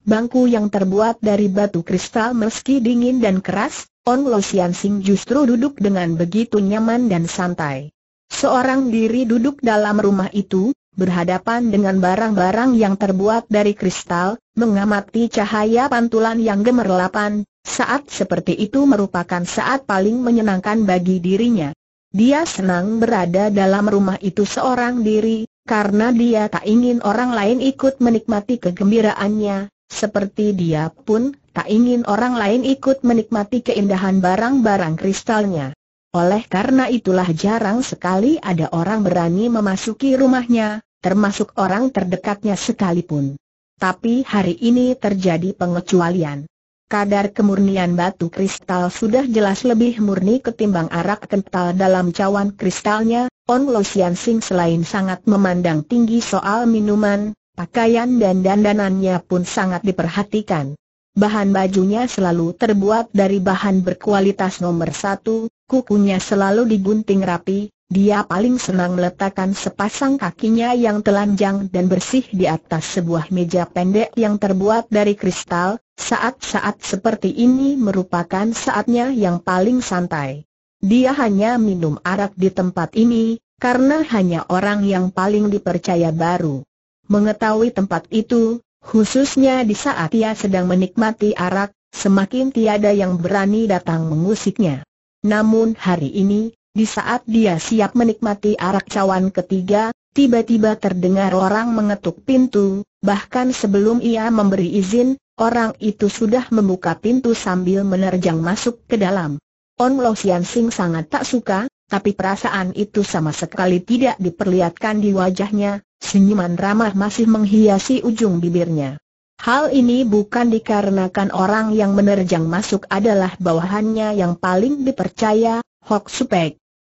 Bangku yang terbuat dari batu kristal meski dingin dan keras, On Lo Sian Sing justru duduk dengan begitu nyaman dan santai. Seorang diri duduk dalam rumah itu, berhadapan dengan barang-barang yang terbuat dari kristal, mengamati cahaya pantulan yang gemerlapan, saat seperti itu merupakan saat paling menyenangkan bagi dirinya. Dia senang berada dalam rumah itu seorang diri, karena dia tak ingin orang lain ikut menikmati kegembiraannya, seperti dia pun, tak ingin orang lain ikut menikmati keindahan barang-barang kristalnya. Oleh karena itulah jarang sekali ada orang berani memasuki rumahnya, termasuk orang terdekatnya sekalipun. Tapi hari ini terjadi pengecualian. Kadar kemurnian batu kristal sudah jelas lebih murni ketimbang arak kental dalam cawan kristalnya, On Lo Sing selain sangat memandang tinggi soal minuman, Pakaian dan dandanannya pun sangat diperhatikan. Bahan bajunya selalu terbuat dari bahan berkualitas nomor satu, kukunya selalu digunting rapi, dia paling senang meletakkan sepasang kakinya yang telanjang dan bersih di atas sebuah meja pendek yang terbuat dari kristal, saat-saat seperti ini merupakan saatnya yang paling santai. Dia hanya minum arak di tempat ini, karena hanya orang yang paling dipercaya baru. Mengetahui tempat itu, khususnya di saat ia sedang menikmati arak, semakin tiada yang berani datang mengusiknya. Namun hari ini, di saat dia siap menikmati arak cawan ketiga, tiba-tiba terdengar orang mengetuk pintu, bahkan sebelum ia memberi izin, orang itu sudah membuka pintu sambil menerjang masuk ke dalam. On Lo Sian Sing sangat tak suka, tapi perasaan itu sama sekali tidak diperlihatkan di wajahnya, Senyuman ramah masih menghiasi ujung bibirnya. Hal ini bukan dikarenakan orang yang menerjang masuk adalah bawahannya yang paling dipercaya, Hok Supek.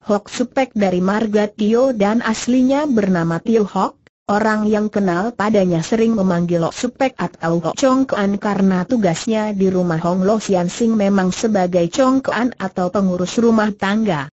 Hok Supek dari marga Tio dan aslinya bernama Tio Hok, orang yang kenal padanya sering memanggil Hok Supek atau Hok Kuan karena tugasnya di rumah Hong Lo Sian Sing memang sebagai Kuan atau pengurus rumah tangga.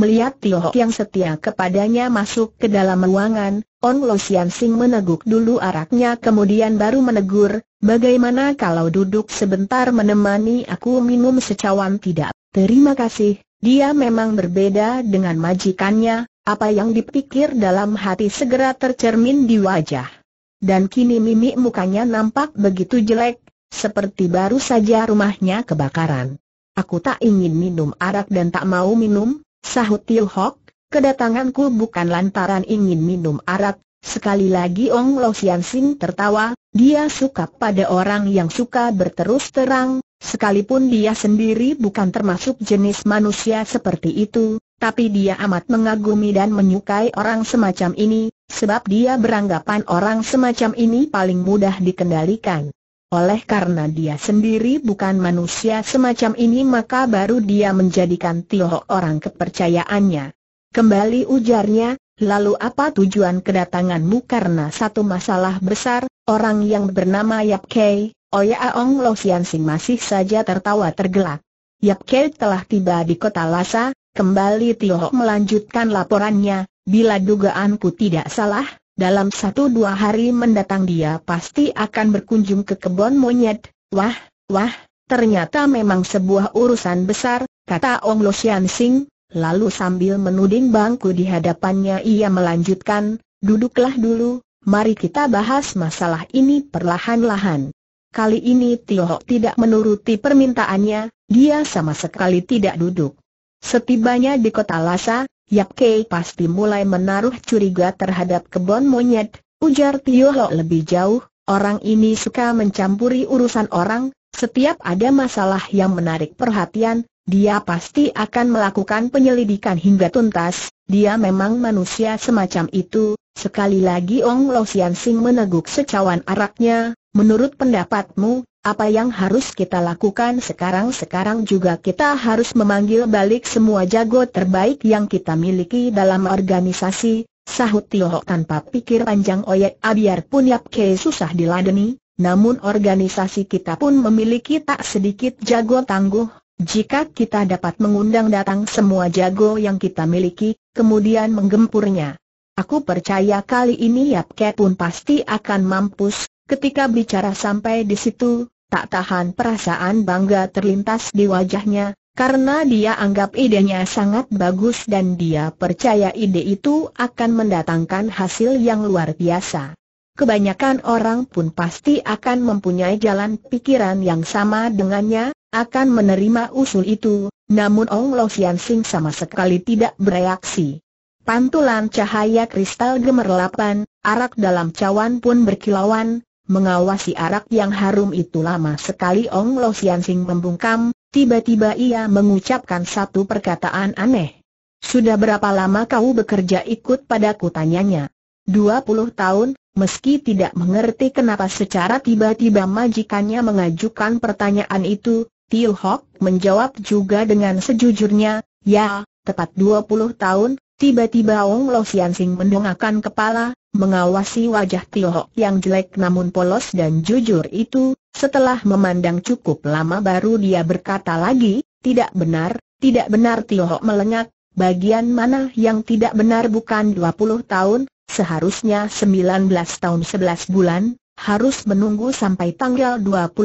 Melihat Tio Hok yang setia kepadanya masuk ke dalam ruangan, On Lo Sian Sing meneguk dulu araknya kemudian baru menegur, bagaimana kalau duduk sebentar menemani aku minum secawan tidak? Terima kasih, dia memang berbeda dengan majikannya, apa yang dipikir dalam hati segera tercermin di wajah. Dan kini mimik mukanya nampak begitu jelek, seperti baru saja rumahnya kebakaran. Aku tak ingin minum arak dan tak mau minum, sahut Tio Hock. Kedatanganku bukan lantaran ingin minum arak, sekali lagi Ong Lo Sian Sing tertawa, dia suka pada orang yang suka berterus terang, sekalipun dia sendiri bukan termasuk jenis manusia seperti itu, tapi dia amat mengagumi dan menyukai orang semacam ini, sebab dia beranggapan orang semacam ini paling mudah dikendalikan. Oleh karena dia sendiri bukan manusia semacam ini maka baru dia menjadikan Tio orang kepercayaannya. Kembali ujarnya, lalu apa tujuan kedatanganmu karena satu masalah besar, orang yang bernama Yap Kei, Oya oh Aong Lo Sian Sing masih saja tertawa tergelak. Yap Kei telah tiba di kota Lhasa, kembali Tio melanjutkan laporannya, bila dugaanku tidak salah, dalam satu dua hari mendatang dia pasti akan berkunjung ke kebun monyet, wah, wah, ternyata memang sebuah urusan besar, kata Ong Lo Sian Sing, Lalu sambil menuding bangku di hadapannya ia melanjutkan, duduklah dulu, mari kita bahas masalah ini perlahan-lahan. Kali ini Tio tidak menuruti permintaannya, dia sama sekali tidak duduk. Setibanya di kota Lhasa, Yap Kei pasti mulai menaruh curiga terhadap kebon monyet, ujar Tio lebih jauh, orang ini suka mencampuri urusan orang, setiap ada masalah yang menarik perhatian, dia pasti akan melakukan penyelidikan hingga tuntas, dia memang manusia semacam itu. Sekali lagi Ong Lo Sian Sing meneguk secawan araknya, menurut pendapatmu, apa yang harus kita lakukan sekarang-sekarang juga kita harus memanggil balik semua jago terbaik yang kita miliki dalam organisasi, sahut Tio tanpa pikir panjang oyek abiar pun Yap Ke susah diladeni, namun organisasi kita pun memiliki tak sedikit jago tangguh, jika kita dapat mengundang datang semua jago yang kita miliki, kemudian menggempurnya. Aku percaya kali ini Yap Ke pun pasti akan mampus, ketika bicara sampai di situ, tak tahan perasaan bangga terlintas di wajahnya, karena dia anggap idenya sangat bagus dan dia percaya ide itu akan mendatangkan hasil yang luar biasa. Kebanyakan orang pun pasti akan mempunyai jalan pikiran yang sama dengannya, akan menerima usul itu, namun Ong Lo Sian Sing sama sekali tidak bereaksi. Pantulan cahaya kristal gemerlapan, arak dalam cawan pun berkilauan, mengawasi arak yang harum itu lama sekali Ong Lo Sian Sing membungkam, tiba-tiba ia mengucapkan satu perkataan aneh. Sudah berapa lama kau bekerja ikut padaku tanyanya? 20 tahun, meski tidak mengerti kenapa secara tiba-tiba majikannya mengajukan pertanyaan itu, Tio Hock menjawab juga dengan sejujurnya, ya, tepat 20 tahun, tiba-tiba Ong Lo Sian Sing mendongakkan kepala, mengawasi wajah Tio Hock yang jelek namun polos dan jujur itu, setelah memandang cukup lama baru dia berkata lagi, tidak benar, tidak benar Tio Hock melengak, bagian mana yang tidak benar bukan 20 tahun, seharusnya 19 tahun 11 bulan, harus menunggu sampai tanggal 21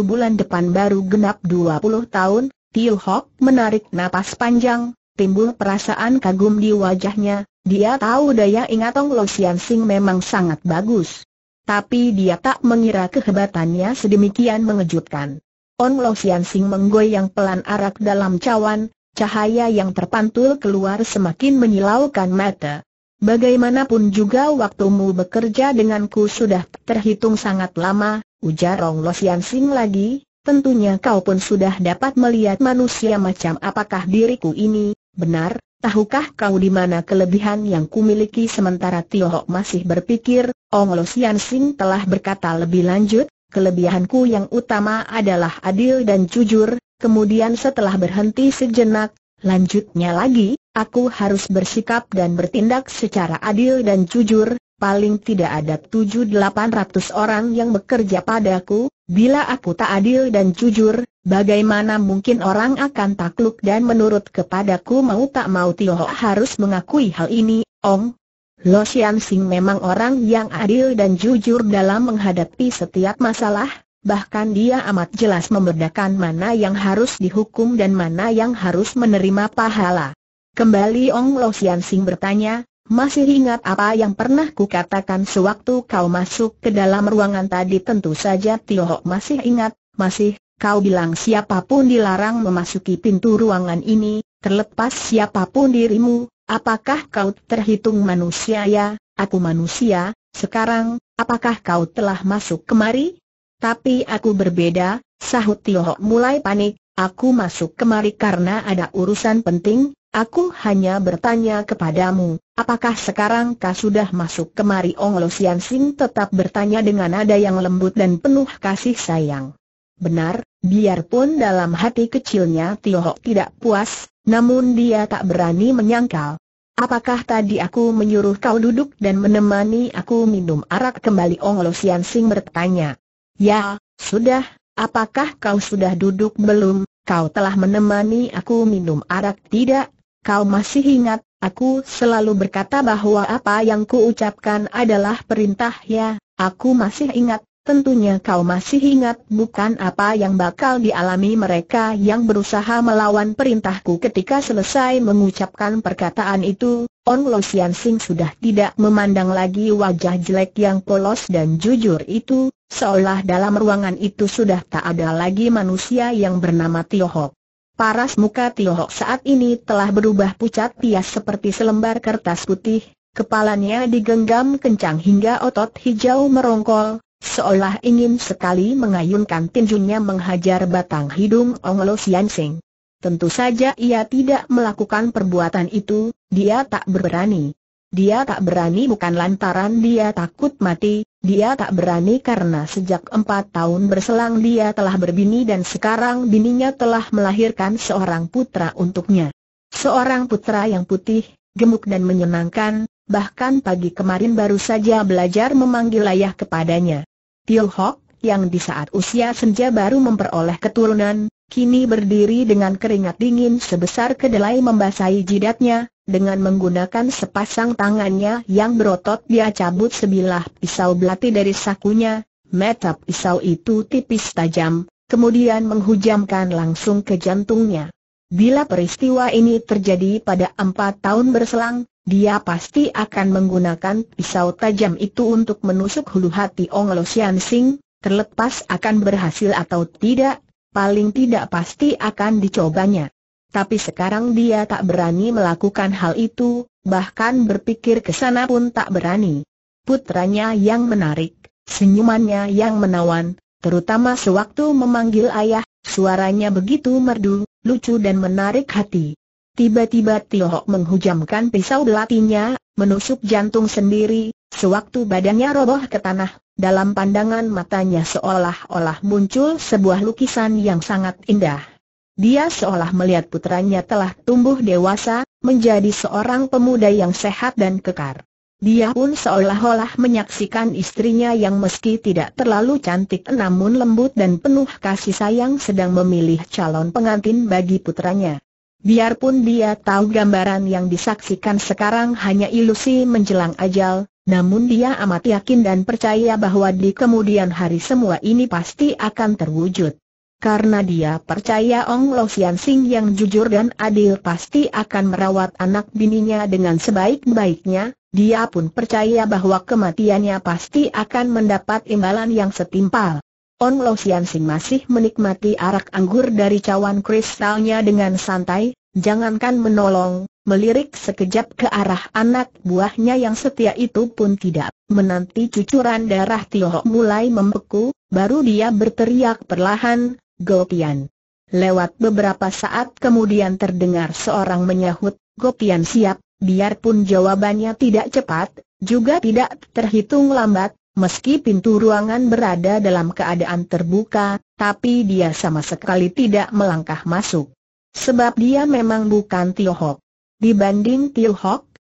bulan depan baru genap 20 tahun, Tio Hok menarik napas panjang, timbul perasaan kagum di wajahnya, dia tahu daya ingatong Lo Sian Sing memang sangat bagus. Tapi dia tak mengira kehebatannya sedemikian mengejutkan. On Lo Sian Sing menggoyang pelan arak dalam cawan, cahaya yang terpantul keluar semakin menyilaukan mata. Bagaimanapun juga waktumu bekerja denganku sudah terhitung sangat lama, ujar Rong Lo Sing lagi, tentunya kau pun sudah dapat melihat manusia macam apakah diriku ini, benar, tahukah kau di mana kelebihan yang kumiliki sementara Tio Hok masih berpikir, Ong Lo Sing telah berkata lebih lanjut, kelebihanku yang utama adalah adil dan jujur, kemudian setelah berhenti sejenak, Lanjutnya lagi, aku harus bersikap dan bertindak secara adil dan jujur, paling tidak ada 7 ratus orang yang bekerja padaku, bila aku tak adil dan jujur, bagaimana mungkin orang akan takluk dan menurut kepadaku mau tak mau Tio harus mengakui hal ini, Ong. Lo Xian Xing memang orang yang adil dan jujur dalam menghadapi setiap masalah, bahkan dia amat jelas membedakan mana yang harus dihukum dan mana yang harus menerima pahala. Kembali Ong Lo Sian Sing bertanya, masih ingat apa yang pernah kukatakan sewaktu kau masuk ke dalam ruangan tadi tentu saja Tio Hok masih ingat, masih, kau bilang siapapun dilarang memasuki pintu ruangan ini, terlepas siapapun dirimu, apakah kau terhitung manusia ya, aku manusia, sekarang, apakah kau telah masuk kemari? Tapi aku berbeda, sahut Tiohok mulai panik, aku masuk kemari karena ada urusan penting, aku hanya bertanya kepadamu, apakah sekarang kau sudah masuk kemari Ong Lo Sian Sing tetap bertanya dengan nada yang lembut dan penuh kasih sayang. Benar, biarpun dalam hati kecilnya Tiohok tidak puas, namun dia tak berani menyangkal. Apakah tadi aku menyuruh kau duduk dan menemani aku minum arak kembali Ong Lo Sian Sing bertanya. Ya, sudah, apakah kau sudah duduk belum? Kau telah menemani aku minum arak tidak? Kau masih ingat, aku selalu berkata bahwa apa yang kuucapkan adalah perintah ya, aku masih ingat, tentunya kau masih ingat bukan apa yang bakal dialami mereka yang berusaha melawan perintahku ketika selesai mengucapkan perkataan itu, Ong Lo Sian Sing sudah tidak memandang lagi wajah jelek yang polos dan jujur itu, Seolah dalam ruangan itu sudah tak ada lagi manusia yang bernama Tio Paras muka Tio saat ini telah berubah pucat pias seperti selembar kertas putih, kepalanya digenggam kencang hingga otot hijau merongkol, seolah ingin sekali mengayunkan tinjunya menghajar batang hidung Ong Lo Sian Sing. Tentu saja ia tidak melakukan perbuatan itu, dia tak berani. Dia tak berani bukan lantaran dia takut mati, dia tak berani karena sejak empat tahun berselang dia telah berbini dan sekarang bininya telah melahirkan seorang putra untuknya. Seorang putra yang putih, gemuk dan menyenangkan, bahkan pagi kemarin baru saja belajar memanggil ayah kepadanya. Tio Hock, yang di saat usia senja baru memperoleh keturunan, kini berdiri dengan keringat dingin sebesar kedelai membasahi jidatnya, dengan menggunakan sepasang tangannya yang berotot dia cabut sebilah pisau belati dari sakunya, Metap pisau itu tipis tajam, kemudian menghujamkan langsung ke jantungnya. Bila peristiwa ini terjadi pada empat tahun berselang, dia pasti akan menggunakan pisau tajam itu untuk menusuk hulu hati Ong Lo Sian Sing, terlepas akan berhasil atau tidak, paling tidak pasti akan dicobanya tapi sekarang dia tak berani melakukan hal itu, bahkan berpikir ke sana pun tak berani. Putranya yang menarik, senyumannya yang menawan, terutama sewaktu memanggil ayah, suaranya begitu merdu, lucu dan menarik hati. Tiba-tiba Tio Hok menghujamkan pisau belatinya, menusuk jantung sendiri, sewaktu badannya roboh ke tanah, dalam pandangan matanya seolah-olah muncul sebuah lukisan yang sangat indah. Dia seolah melihat putranya telah tumbuh dewasa, menjadi seorang pemuda yang sehat dan kekar. Dia pun seolah-olah menyaksikan istrinya yang meski tidak terlalu cantik namun lembut dan penuh kasih sayang sedang memilih calon pengantin bagi putranya. Biarpun dia tahu gambaran yang disaksikan sekarang hanya ilusi menjelang ajal, namun dia amat yakin dan percaya bahwa di kemudian hari semua ini pasti akan terwujud karena dia percaya Ong Lo Sian Sing yang jujur dan adil pasti akan merawat anak bininya dengan sebaik-baiknya, dia pun percaya bahwa kematiannya pasti akan mendapat imbalan yang setimpal. Ong Lo Sian Sing masih menikmati arak anggur dari cawan kristalnya dengan santai, jangankan menolong, melirik sekejap ke arah anak buahnya yang setia itu pun tidak. Menanti cucuran darah Tio mulai membeku, baru dia berteriak perlahan, Gopian. Lewat beberapa saat kemudian terdengar seorang menyahut, Gopian siap, biarpun jawabannya tidak cepat, juga tidak terhitung lambat, meski pintu ruangan berada dalam keadaan terbuka, tapi dia sama sekali tidak melangkah masuk. Sebab dia memang bukan Tio Dibanding Tio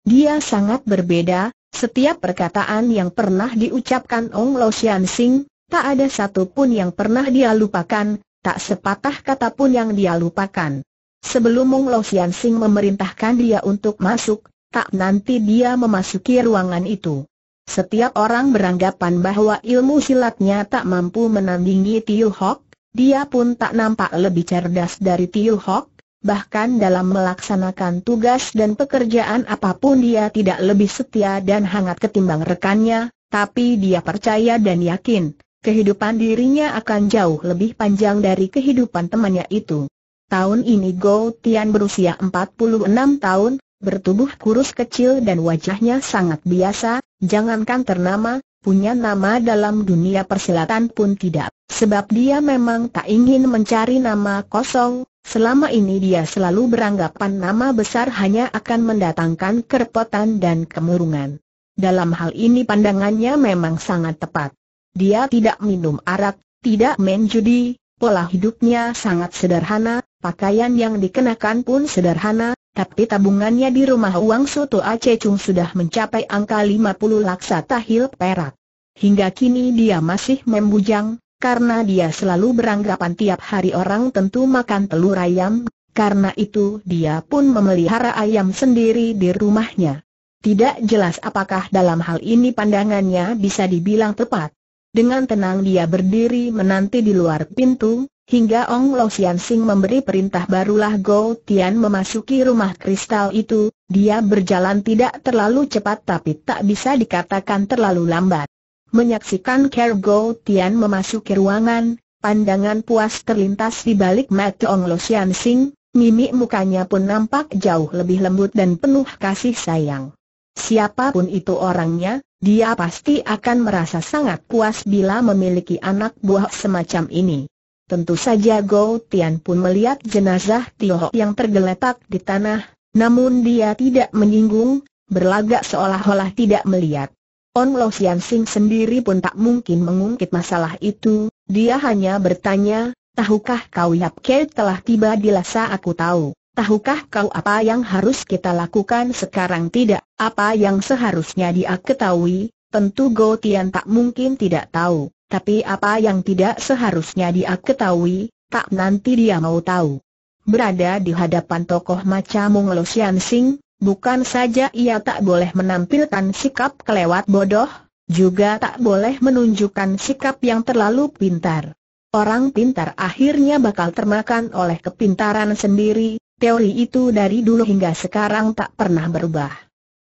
dia sangat berbeda, setiap perkataan yang pernah diucapkan Ong Lo Sian Sing, tak ada satu pun yang pernah dia lupakan, Tak sepatah kata pun yang dia lupakan. Sebelum Mong Lo Sian Sing memerintahkan dia untuk masuk, tak nanti dia memasuki ruangan itu. Setiap orang beranggapan bahwa ilmu silatnya tak mampu menandingi Tiu Hok, dia pun tak nampak lebih cerdas dari Tiu Hok, bahkan dalam melaksanakan tugas dan pekerjaan apapun dia tidak lebih setia dan hangat ketimbang rekannya, tapi dia percaya dan yakin, kehidupan dirinya akan jauh lebih panjang dari kehidupan temannya itu. Tahun ini Go Tian berusia 46 tahun, bertubuh kurus kecil dan wajahnya sangat biasa, jangankan ternama, punya nama dalam dunia persilatan pun tidak. Sebab dia memang tak ingin mencari nama kosong, selama ini dia selalu beranggapan nama besar hanya akan mendatangkan kerepotan dan kemurungan. Dalam hal ini pandangannya memang sangat tepat. Dia tidak minum arak, tidak main judi, pola hidupnya sangat sederhana, pakaian yang dikenakan pun sederhana, tapi tabungannya di rumah uang Soto Aceh Chung sudah mencapai angka 50 laksa tahil perak. Hingga kini dia masih membujang, karena dia selalu beranggapan tiap hari orang tentu makan telur ayam, karena itu dia pun memelihara ayam sendiri di rumahnya. Tidak jelas apakah dalam hal ini pandangannya bisa dibilang tepat. Dengan tenang dia berdiri menanti di luar pintu, hingga Ong Lo Sian Sing memberi perintah barulah Go Tian memasuki rumah kristal itu, dia berjalan tidak terlalu cepat tapi tak bisa dikatakan terlalu lambat. Menyaksikan Ker Go Tian memasuki ruangan, pandangan puas terlintas di balik mata Ong Lo Sian Sing, mimik mukanya pun nampak jauh lebih lembut dan penuh kasih sayang. Siapapun itu orangnya, dia pasti akan merasa sangat puas bila memiliki anak buah semacam ini. Tentu saja Go Tian pun melihat jenazah Tio yang tergeletak di tanah, namun dia tidak menyinggung, berlagak seolah-olah tidak melihat. On Lo Sian Sing sendiri pun tak mungkin mengungkit masalah itu, dia hanya bertanya, tahukah kau Yap Ke telah tiba di Lhasa aku tahu. Tahukah kau apa yang harus kita lakukan sekarang tidak? Apa yang seharusnya dia ketahui? Tentu Go Tian tak mungkin tidak tahu, tapi apa yang tidak seharusnya dia ketahui, tak nanti dia mau tahu. Berada di hadapan tokoh macam Lo Sian Sing, bukan saja ia tak boleh menampilkan sikap kelewat bodoh, juga tak boleh menunjukkan sikap yang terlalu pintar. Orang pintar akhirnya bakal termakan oleh kepintaran sendiri, Teori itu dari dulu hingga sekarang tak pernah berubah.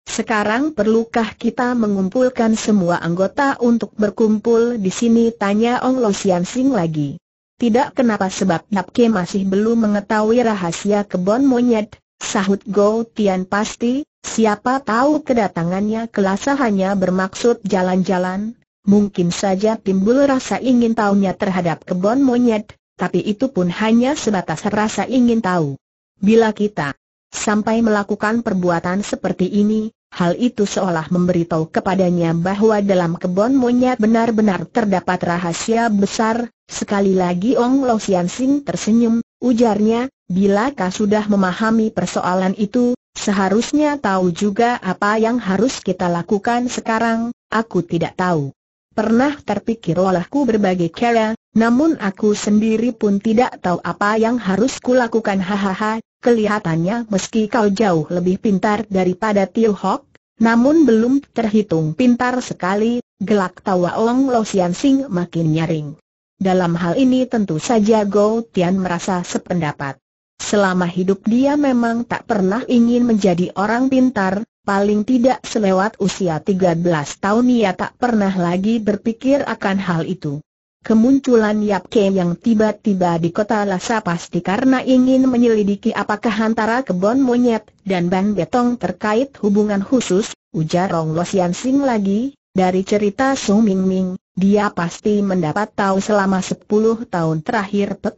Sekarang perlukah kita mengumpulkan semua anggota untuk berkumpul di sini? Tanya Ong Lo Sian Sing lagi. Tidak kenapa sebab Napke masih belum mengetahui rahasia kebon monyet, sahut Go Tian pasti, siapa tahu kedatangannya kelasa hanya bermaksud jalan-jalan, mungkin saja timbul rasa ingin tahunya terhadap kebon monyet, tapi itu pun hanya sebatas rasa ingin tahu. Bila kita sampai melakukan perbuatan seperti ini, hal itu seolah memberitahu kepadanya bahwa dalam kebun monyet benar-benar terdapat rahasia besar. Sekali lagi Ong Lo Sian Sing tersenyum, ujarnya, Bila kau sudah memahami persoalan itu, seharusnya tahu juga apa yang harus kita lakukan sekarang, aku tidak tahu. Pernah terpikir olehku berbagai cara, namun aku sendiri pun tidak tahu apa yang harus kulakukan hahaha, kelihatannya meski kau jauh lebih pintar daripada Tio Hock, namun belum terhitung pintar sekali, gelak tawa Ong Lo Sian Sing makin nyaring. Dalam hal ini tentu saja Go Tian merasa sependapat. Selama hidup dia memang tak pernah ingin menjadi orang pintar, paling tidak selewat usia 13 tahun ia tak pernah lagi berpikir akan hal itu. Kemunculan Yap Ke yang tiba-tiba di kota Lhasa pasti karena ingin menyelidiki apakah antara kebon monyet dan ban betong terkait hubungan khusus, ujar Rong Lo Sian Sing lagi, dari cerita Su Ming Ming, dia pasti mendapat tahu selama 10 tahun terakhir Pek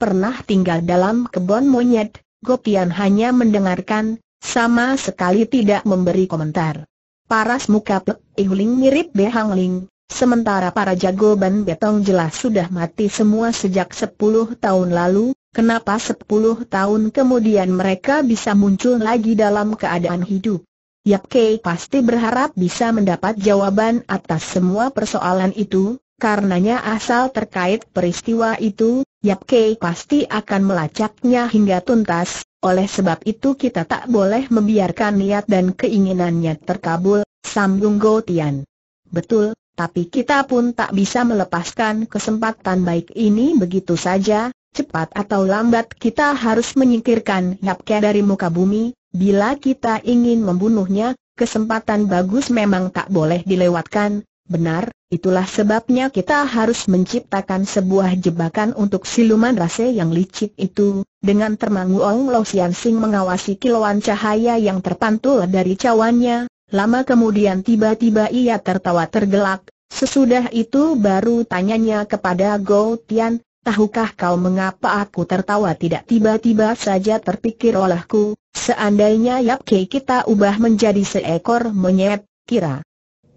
pernah tinggal dalam kebon monyet, Gopian hanya mendengarkan, sama sekali tidak memberi komentar. Paras muka Pek mirip Behang Ling, Sementara para jago ban betong jelas sudah mati semua sejak 10 tahun lalu, kenapa 10 tahun kemudian mereka bisa muncul lagi dalam keadaan hidup? Yap Kei pasti berharap bisa mendapat jawaban atas semua persoalan itu, karenanya asal terkait peristiwa itu, Yap Kei pasti akan melacaknya hingga tuntas, oleh sebab itu kita tak boleh membiarkan niat dan keinginannya terkabul, sambung Go Tian. Betul, tapi kita pun tak bisa melepaskan kesempatan baik ini begitu saja, cepat atau lambat kita harus menyingkirkan Yapke dari muka bumi, bila kita ingin membunuhnya, kesempatan bagus memang tak boleh dilewatkan, benar, itulah sebabnya kita harus menciptakan sebuah jebakan untuk siluman rase yang licik itu, dengan termangu Ong Lo Sian Sing mengawasi kilauan cahaya yang terpantul dari cawannya, Lama kemudian tiba-tiba ia tertawa tergelak, sesudah itu baru tanyanya kepada Go Tian, tahukah kau mengapa aku tertawa tidak tiba-tiba saja terpikir olehku, seandainya Yap Kei kita ubah menjadi seekor monyet, kira.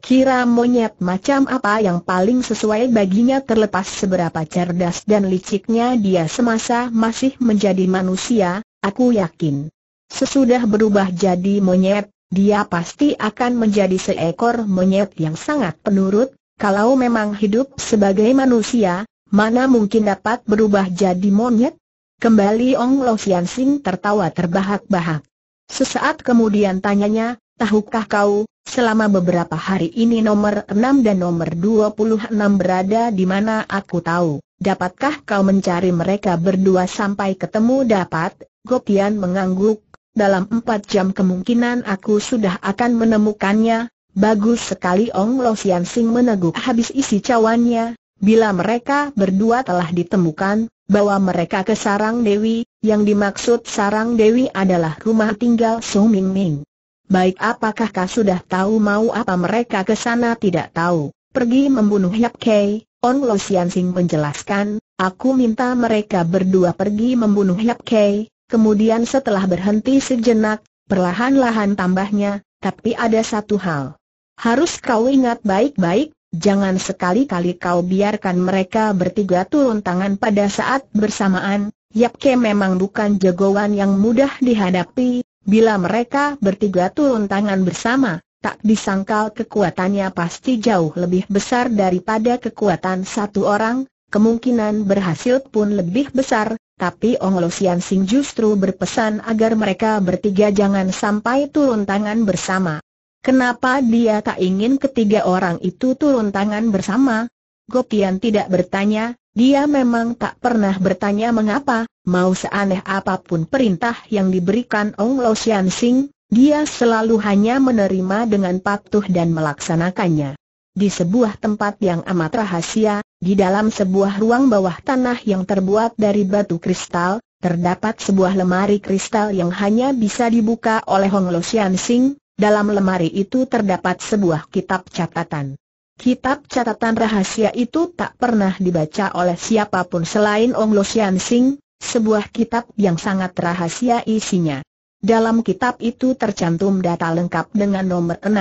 Kira monyet macam apa yang paling sesuai baginya terlepas seberapa cerdas dan liciknya dia semasa masih menjadi manusia, aku yakin. Sesudah berubah jadi monyet, dia pasti akan menjadi seekor monyet yang sangat penurut, kalau memang hidup sebagai manusia, mana mungkin dapat berubah jadi monyet? Kembali Ong Lo Sian Sing tertawa terbahak-bahak. Sesaat kemudian tanyanya, tahukah kau, selama beberapa hari ini nomor 6 dan nomor 26 berada di mana aku tahu? Dapatkah kau mencari mereka berdua sampai ketemu dapat? Gopian mengangguk, dalam empat jam kemungkinan aku sudah akan menemukannya. Bagus sekali Ong Lo Sian Sing meneguk habis isi cawannya. Bila mereka berdua telah ditemukan, bawa mereka ke Sarang Dewi, yang dimaksud Sarang Dewi adalah rumah tinggal Su Ming Ming. Baik apakah kau sudah tahu mau apa mereka ke sana tidak tahu, pergi membunuh Yap Kei, On Lo Sian Sing menjelaskan, aku minta mereka berdua pergi membunuh Yap Kei, Kemudian setelah berhenti sejenak, perlahan-lahan tambahnya, tapi ada satu hal. Harus kau ingat baik-baik, jangan sekali-kali kau biarkan mereka bertiga turun tangan pada saat bersamaan. Yap Ke memang bukan jagoan yang mudah dihadapi, bila mereka bertiga turun tangan bersama, tak disangkal kekuatannya pasti jauh lebih besar daripada kekuatan satu orang, kemungkinan berhasil pun lebih besar, tapi Ong Lo Sian Sing justru berpesan agar mereka bertiga jangan sampai turun tangan bersama. Kenapa dia tak ingin ketiga orang itu turun tangan bersama? Gopian tidak bertanya, dia memang tak pernah bertanya mengapa, mau seaneh apapun perintah yang diberikan Ong Lo Sian Sing, dia selalu hanya menerima dengan patuh dan melaksanakannya. Di sebuah tempat yang amat rahasia, di dalam sebuah ruang bawah tanah yang terbuat dari batu kristal, terdapat sebuah lemari kristal yang hanya bisa dibuka oleh Hong Lo Sian Sing, dalam lemari itu terdapat sebuah kitab catatan. Kitab catatan rahasia itu tak pernah dibaca oleh siapapun selain Ong Lo Sian Sing, sebuah kitab yang sangat rahasia isinya. Dalam kitab itu tercantum data lengkap dengan nomor 6,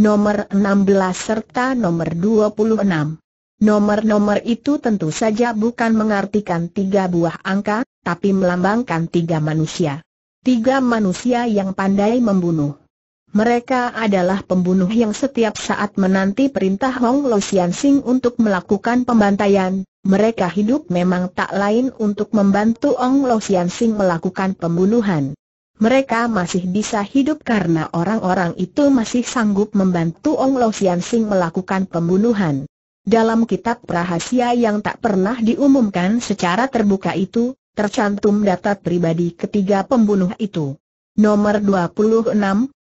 nomor 16 serta nomor 26. Nomor-nomor itu tentu saja bukan mengartikan tiga buah angka, tapi melambangkan tiga manusia. Tiga manusia yang pandai membunuh. Mereka adalah pembunuh yang setiap saat menanti perintah Hong Lo Sian Sing untuk melakukan pembantaian. Mereka hidup memang tak lain untuk membantu Hong Lo Sian Sing melakukan pembunuhan. Mereka masih bisa hidup karena orang-orang itu masih sanggup membantu Ong Lo Sian Sing melakukan pembunuhan. Dalam kitab rahasia yang tak pernah diumumkan secara terbuka itu, tercantum data pribadi ketiga pembunuh itu. Nomor 26,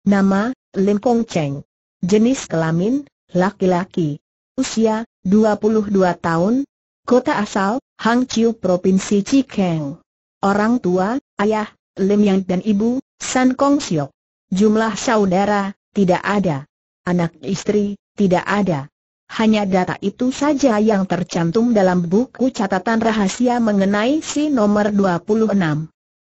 nama, Lim Kong Cheng. Jenis kelamin, laki-laki. Usia, 22 tahun. Kota asal, Hangzhou Provinsi Chikeng. Orang tua, ayah, Lim Yang dan ibu, San Kong Siok. Jumlah saudara, tidak ada. Anak istri, tidak ada. Hanya data itu saja yang tercantum dalam buku catatan rahasia mengenai si nomor 26.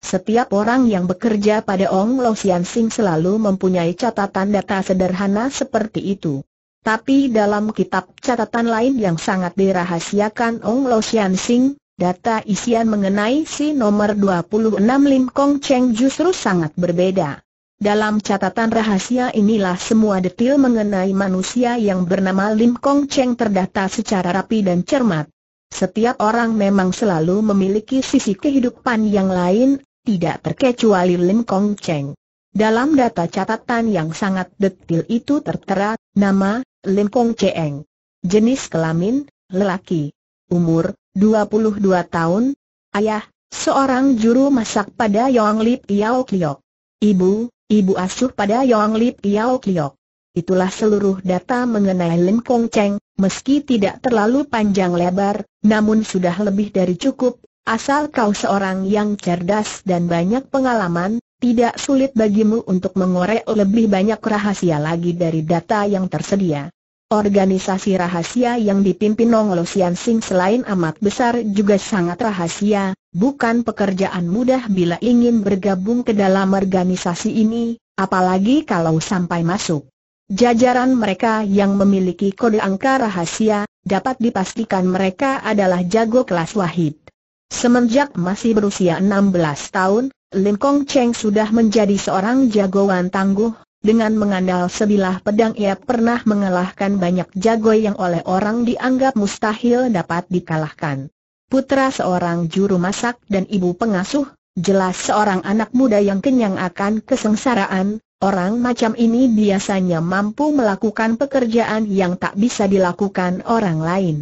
Setiap orang yang bekerja pada Ong Lo Sian Sing selalu mempunyai catatan data sederhana seperti itu. Tapi dalam kitab catatan lain yang sangat dirahasiakan Ong Lo Sian Sing, Data isian mengenai si nomor 26 Lim Kong Cheng justru sangat berbeda. Dalam catatan rahasia inilah semua detil mengenai manusia yang bernama Lim Kong Cheng terdata secara rapi dan cermat. Setiap orang memang selalu memiliki sisi kehidupan yang lain, tidak terkecuali Lim Kong Cheng. Dalam data catatan yang sangat detil itu tertera, nama, Lim Kong Cheng. Jenis kelamin, lelaki. Umur, 22 tahun, ayah, seorang juru masak pada Yong Lip Yau Kliok. Ibu, ibu asuh pada Yong Lip Yau Kliok. Itulah seluruh data mengenai Lim Kong Cheng, meski tidak terlalu panjang lebar, namun sudah lebih dari cukup, asal kau seorang yang cerdas dan banyak pengalaman, tidak sulit bagimu untuk mengorek lebih banyak rahasia lagi dari data yang tersedia. Organisasi rahasia yang dipimpin Nong Lo Sian Sing selain amat besar juga sangat rahasia, bukan pekerjaan mudah bila ingin bergabung ke dalam organisasi ini, apalagi kalau sampai masuk. Jajaran mereka yang memiliki kode angka rahasia, dapat dipastikan mereka adalah jago kelas wahid. Semenjak masih berusia 16 tahun, Lim Kong Cheng sudah menjadi seorang jagoan tangguh, dengan mengandal sebilah pedang ia pernah mengalahkan banyak jago yang oleh orang dianggap mustahil dapat dikalahkan. Putra seorang juru masak dan ibu pengasuh, jelas seorang anak muda yang kenyang akan kesengsaraan, orang macam ini biasanya mampu melakukan pekerjaan yang tak bisa dilakukan orang lain.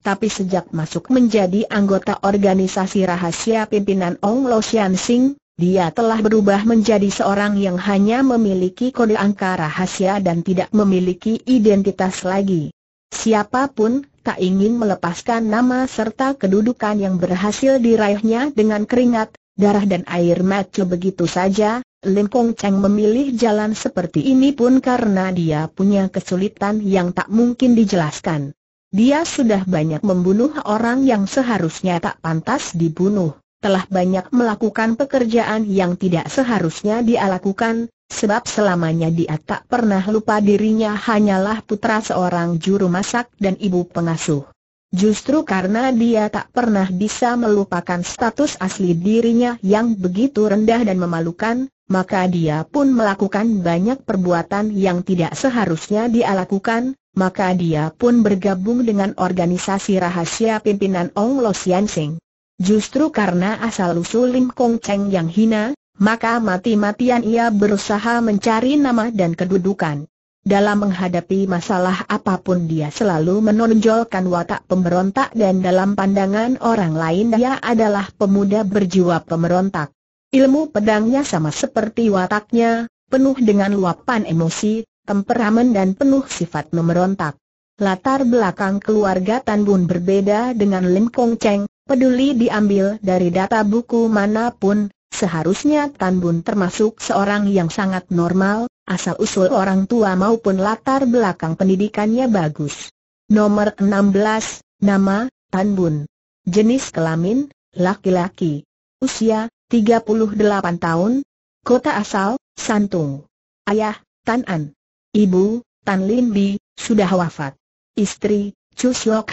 Tapi sejak masuk menjadi anggota organisasi rahasia pimpinan Ong Lo Sian Sing, dia telah berubah menjadi seorang yang hanya memiliki kode angka rahasia dan tidak memiliki identitas lagi. Siapapun tak ingin melepaskan nama serta kedudukan yang berhasil diraihnya dengan keringat, darah dan air mata begitu saja. Lim Kong Cheng memilih jalan seperti ini pun karena dia punya kesulitan yang tak mungkin dijelaskan. Dia sudah banyak membunuh orang yang seharusnya tak pantas dibunuh telah banyak melakukan pekerjaan yang tidak seharusnya dia lakukan, sebab selamanya dia tak pernah lupa dirinya hanyalah putra seorang juru masak dan ibu pengasuh. Justru karena dia tak pernah bisa melupakan status asli dirinya yang begitu rendah dan memalukan, maka dia pun melakukan banyak perbuatan yang tidak seharusnya dia lakukan, maka dia pun bergabung dengan organisasi rahasia pimpinan Ong Lo Sian Sing. Justru karena asal-usul Lim Kong Cheng yang hina, maka mati-matian ia berusaha mencari nama dan kedudukan. Dalam menghadapi masalah apapun dia selalu menonjolkan watak pemberontak dan dalam pandangan orang lain dia adalah pemuda berjiwa pemberontak. Ilmu pedangnya sama seperti wataknya, penuh dengan luapan emosi, temperamen dan penuh sifat memberontak. Latar belakang keluarga Tan Bun berbeda dengan Lim Kong Cheng, peduli diambil dari data buku manapun, seharusnya Tan Bun termasuk seorang yang sangat normal, asal-usul orang tua maupun latar belakang pendidikannya bagus. Nomor 16, nama, Tan Bun. Jenis kelamin, laki-laki. Usia, 38 tahun. Kota asal, Santung. Ayah, Tan An. Ibu, Tan Lin Bi, sudah wafat. Istri, Chu Siok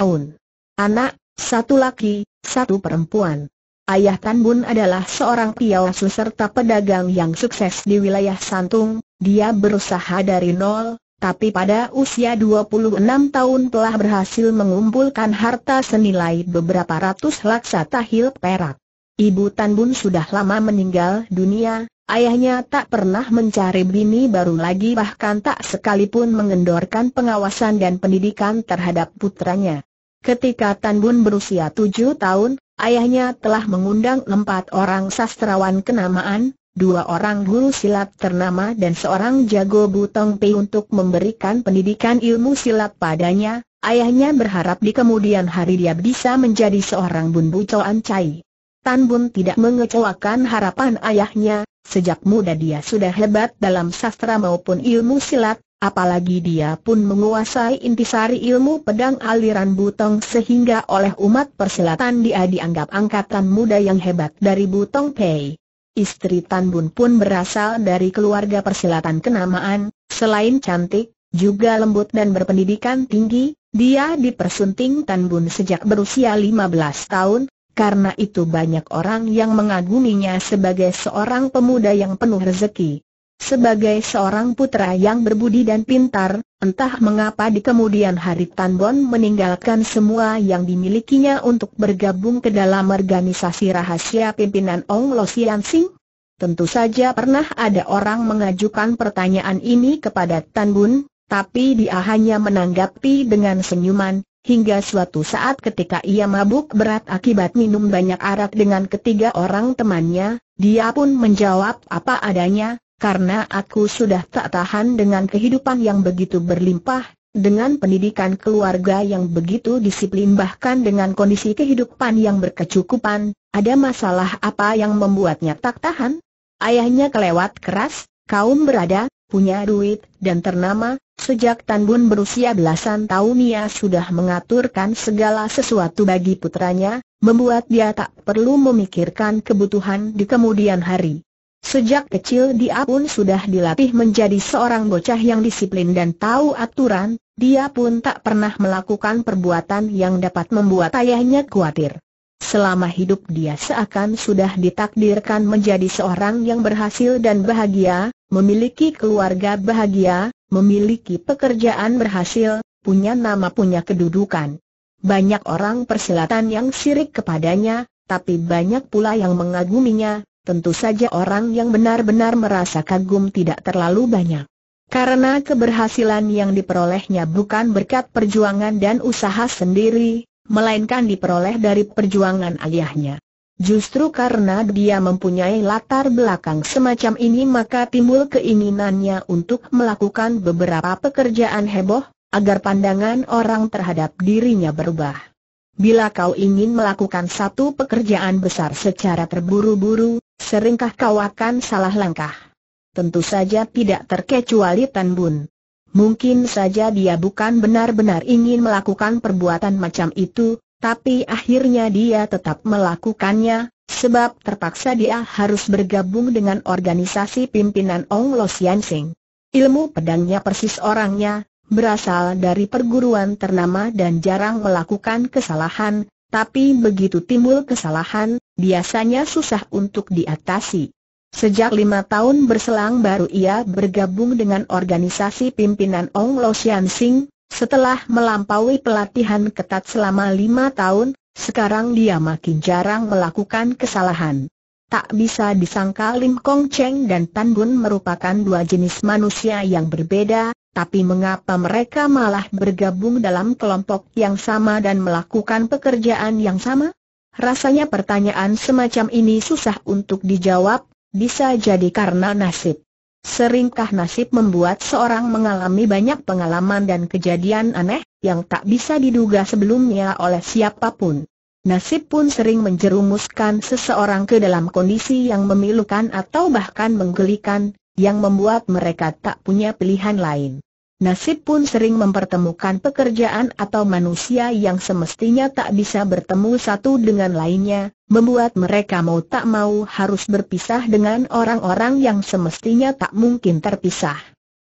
Anak, satu laki, satu perempuan. Ayah Tan Bun adalah seorang piawasu serta pedagang yang sukses di wilayah Santung, dia berusaha dari nol, tapi pada usia 26 tahun telah berhasil mengumpulkan harta senilai beberapa ratus laksa tahil perak. Ibu Tan Bun sudah lama meninggal dunia, ayahnya tak pernah mencari bini baru lagi bahkan tak sekalipun mengendorkan pengawasan dan pendidikan terhadap putranya. Ketika Tan Bun berusia tujuh tahun, ayahnya telah mengundang empat orang sastrawan kenamaan, dua orang guru silat ternama dan seorang jago butong pi untuk memberikan pendidikan ilmu silat padanya. Ayahnya berharap di kemudian hari dia bisa menjadi seorang bun bucoan ancai. Tan Bun tidak mengecewakan harapan ayahnya, sejak muda dia sudah hebat dalam sastra maupun ilmu silat, Apalagi dia pun menguasai intisari ilmu pedang aliran Butong sehingga oleh umat persilatan dia dianggap angkatan muda yang hebat dari Butong Pei. Istri Tan Bun pun berasal dari keluarga persilatan kenamaan, selain cantik, juga lembut dan berpendidikan tinggi, dia dipersunting Tan Bun sejak berusia 15 tahun, karena itu banyak orang yang mengaguminya sebagai seorang pemuda yang penuh rezeki. Sebagai seorang putra yang berbudi dan pintar, entah mengapa di kemudian hari Tan Bon meninggalkan semua yang dimilikinya untuk bergabung ke dalam organisasi rahasia pimpinan Ong Lo Sian Sing. Tentu saja pernah ada orang mengajukan pertanyaan ini kepada Tan Bun, tapi dia hanya menanggapi dengan senyuman, hingga suatu saat ketika ia mabuk berat akibat minum banyak arak dengan ketiga orang temannya, dia pun menjawab apa adanya, karena aku sudah tak tahan dengan kehidupan yang begitu berlimpah, dengan pendidikan keluarga yang begitu disiplin bahkan dengan kondisi kehidupan yang berkecukupan, ada masalah apa yang membuatnya tak tahan? Ayahnya kelewat keras, kaum berada, punya duit, dan ternama, sejak Tan berusia belasan tahun ia sudah mengaturkan segala sesuatu bagi putranya, membuat dia tak perlu memikirkan kebutuhan di kemudian hari. Sejak kecil dia pun sudah dilatih menjadi seorang bocah yang disiplin dan tahu aturan, dia pun tak pernah melakukan perbuatan yang dapat membuat ayahnya khawatir. Selama hidup dia seakan sudah ditakdirkan menjadi seorang yang berhasil dan bahagia, memiliki keluarga bahagia, memiliki pekerjaan berhasil, punya nama punya kedudukan. Banyak orang persilatan yang sirik kepadanya, tapi banyak pula yang mengaguminya, tentu saja orang yang benar-benar merasa kagum tidak terlalu banyak. Karena keberhasilan yang diperolehnya bukan berkat perjuangan dan usaha sendiri, melainkan diperoleh dari perjuangan ayahnya. Justru karena dia mempunyai latar belakang semacam ini maka timbul keinginannya untuk melakukan beberapa pekerjaan heboh, agar pandangan orang terhadap dirinya berubah. Bila kau ingin melakukan satu pekerjaan besar secara terburu-buru, Seringkah kau akan salah langkah? Tentu saja tidak terkecuali Tan Bun. Mungkin saja dia bukan benar-benar ingin melakukan perbuatan macam itu, tapi akhirnya dia tetap melakukannya, sebab terpaksa dia harus bergabung dengan organisasi pimpinan Ong Lo Sian Sing. Ilmu pedangnya persis orangnya, berasal dari perguruan ternama dan jarang melakukan kesalahan, tapi begitu timbul kesalahan, biasanya susah untuk diatasi. Sejak lima tahun berselang baru ia bergabung dengan organisasi pimpinan Ong Lo Sian Sing, setelah melampaui pelatihan ketat selama lima tahun, sekarang dia makin jarang melakukan kesalahan. Tak bisa disangka Lim Kong Cheng dan Tan Bun merupakan dua jenis manusia yang berbeda, tapi mengapa mereka malah bergabung dalam kelompok yang sama dan melakukan pekerjaan yang sama? Rasanya pertanyaan semacam ini susah untuk dijawab, bisa jadi karena nasib. Seringkah nasib membuat seorang mengalami banyak pengalaman dan kejadian aneh, yang tak bisa diduga sebelumnya oleh siapapun? Nasib pun sering menjerumuskan seseorang ke dalam kondisi yang memilukan atau bahkan menggelikan, yang membuat mereka tak punya pilihan lain. Nasib pun sering mempertemukan pekerjaan atau manusia yang semestinya tak bisa bertemu satu dengan lainnya, membuat mereka mau tak mau harus berpisah dengan orang-orang yang semestinya tak mungkin terpisah.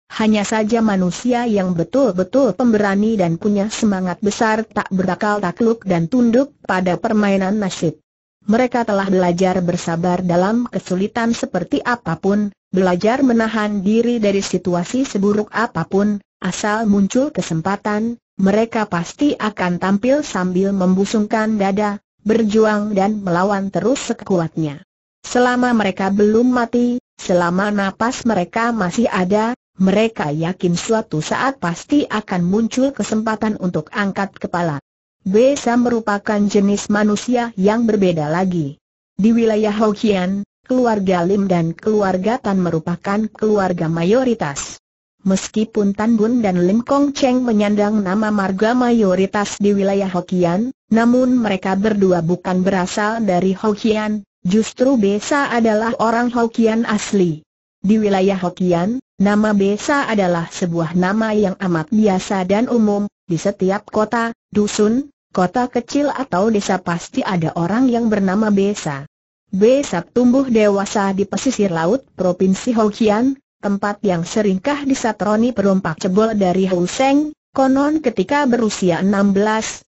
Hanya saja manusia yang betul-betul pemberani dan punya semangat besar tak berakal takluk dan tunduk pada permainan nasib. Mereka telah belajar bersabar dalam kesulitan seperti apapun, belajar menahan diri dari situasi seburuk apapun, asal muncul kesempatan, mereka pasti akan tampil sambil membusungkan dada, berjuang dan melawan terus sekuatnya. Selama mereka belum mati, selama napas mereka masih ada, mereka yakin suatu saat pasti akan muncul kesempatan untuk angkat kepala. Besa merupakan jenis manusia yang berbeda lagi. Di wilayah Hokian, keluarga Lim dan keluarga Tan merupakan keluarga mayoritas. Meskipun Tan Bun dan Lim Kong Cheng menyandang nama marga mayoritas di wilayah Hokian, namun mereka berdua bukan berasal dari Hokian, justru Besa adalah orang Hokian asli. Di wilayah Hokian, nama Besa adalah sebuah nama yang amat biasa dan umum, di setiap kota, dusun, kota kecil atau desa pasti ada orang yang bernama Besa. Besap tumbuh dewasa di pesisir laut Provinsi Hokian, tempat yang seringkah disatroni perompak cebol dari Huseng, konon ketika berusia 16,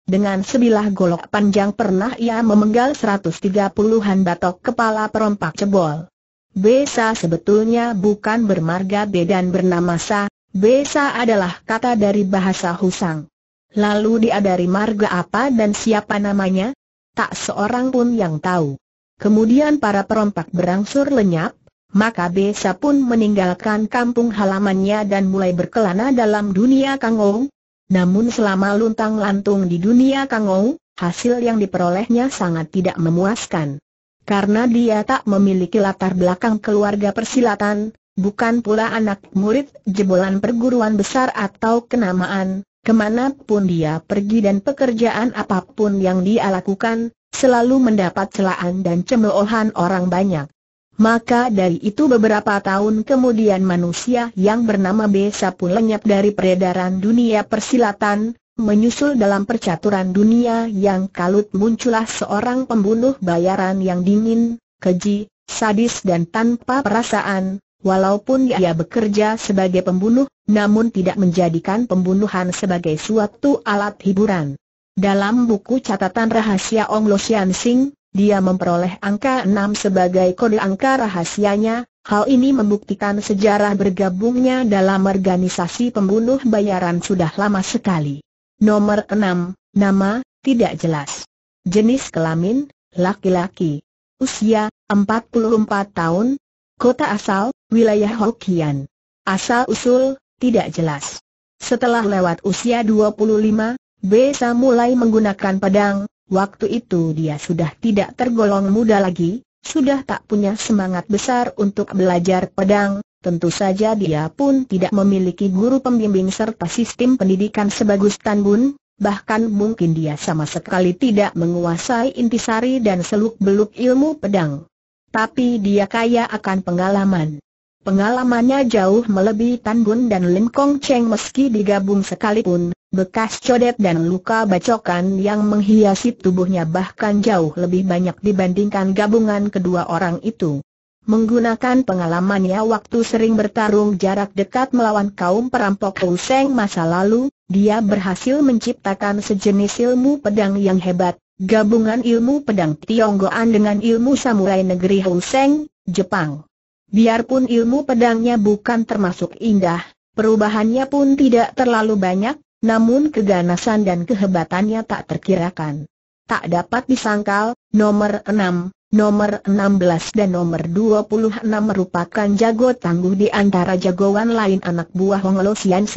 dengan sebilah golok panjang pernah ia memenggal 130-an batok kepala perompak cebol. Besa sebetulnya bukan bermarga B dan bernama Sa, Besa adalah kata dari bahasa Husang. Lalu dia dari marga apa dan siapa namanya? Tak seorang pun yang tahu kemudian para perompak berangsur lenyap, maka Besa pun meninggalkan kampung halamannya dan mulai berkelana dalam dunia Kangou. Namun selama luntang-lantung di dunia Kangou, hasil yang diperolehnya sangat tidak memuaskan. Karena dia tak memiliki latar belakang keluarga persilatan, bukan pula anak murid jebolan perguruan besar atau kenamaan, Kemanapun dia pergi dan pekerjaan apapun yang dia lakukan, selalu mendapat celaan dan cemoohan orang banyak. Maka dari itu beberapa tahun kemudian manusia yang bernama Besa pun lenyap dari peredaran dunia persilatan, menyusul dalam percaturan dunia yang kalut muncullah seorang pembunuh bayaran yang dingin, keji, sadis dan tanpa perasaan, walaupun ia bekerja sebagai pembunuh, namun tidak menjadikan pembunuhan sebagai suatu alat hiburan. Dalam buku catatan rahasia Ong Lo Sian Sing, dia memperoleh angka 6 sebagai kode angka rahasianya, hal ini membuktikan sejarah bergabungnya dalam organisasi pembunuh bayaran sudah lama sekali. Nomor 6, nama, tidak jelas. Jenis kelamin, laki-laki. Usia, 44 tahun. Kota asal, wilayah Hokkien. Asal-usul, tidak jelas. Setelah lewat usia 25, Besa mulai menggunakan pedang, waktu itu dia sudah tidak tergolong muda lagi, sudah tak punya semangat besar untuk belajar pedang, tentu saja dia pun tidak memiliki guru pembimbing serta sistem pendidikan sebagus Tan Bun, bahkan mungkin dia sama sekali tidak menguasai intisari dan seluk-beluk ilmu pedang. Tapi dia kaya akan pengalaman. Pengalamannya jauh melebihi Tan Bun dan Lim Kong Cheng meski digabung sekalipun, Bekas codet dan luka bacokan yang menghiasi tubuhnya bahkan jauh lebih banyak dibandingkan gabungan kedua orang itu. Menggunakan pengalamannya waktu sering bertarung jarak dekat melawan kaum perampok Useng masa lalu, dia berhasil menciptakan sejenis ilmu pedang yang hebat, gabungan ilmu pedang Tionggoan dengan ilmu samurai negeri Useng, Jepang. Biarpun ilmu pedangnya bukan termasuk indah, perubahannya pun tidak terlalu banyak, namun keganasan dan kehebatannya tak terkirakan. Tak dapat disangkal, nomor 6, nomor 16 dan nomor 26 merupakan jago tangguh di antara jagoan lain anak buah Hong Lo Sian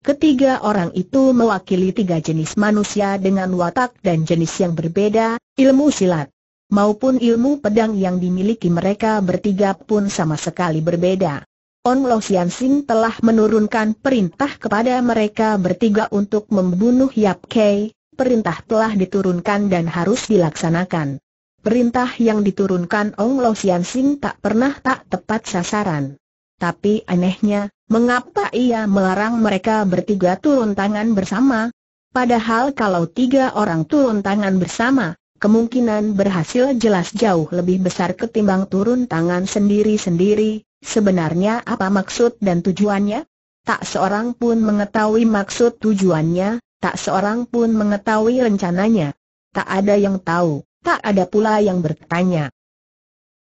Ketiga orang itu mewakili tiga jenis manusia dengan watak dan jenis yang berbeda, ilmu silat maupun ilmu pedang yang dimiliki mereka bertiga pun sama sekali berbeda. On Lo Sian Sing telah menurunkan perintah kepada mereka bertiga untuk membunuh Yap Kei, perintah telah diturunkan dan harus dilaksanakan. Perintah yang diturunkan Ong Lo Sian Sing tak pernah tak tepat sasaran. Tapi anehnya, mengapa ia melarang mereka bertiga turun tangan bersama? Padahal kalau tiga orang turun tangan bersama, kemungkinan berhasil jelas jauh lebih besar ketimbang turun tangan sendiri-sendiri, Sebenarnya apa maksud dan tujuannya? Tak seorang pun mengetahui maksud tujuannya, tak seorang pun mengetahui rencananya. Tak ada yang tahu, tak ada pula yang bertanya.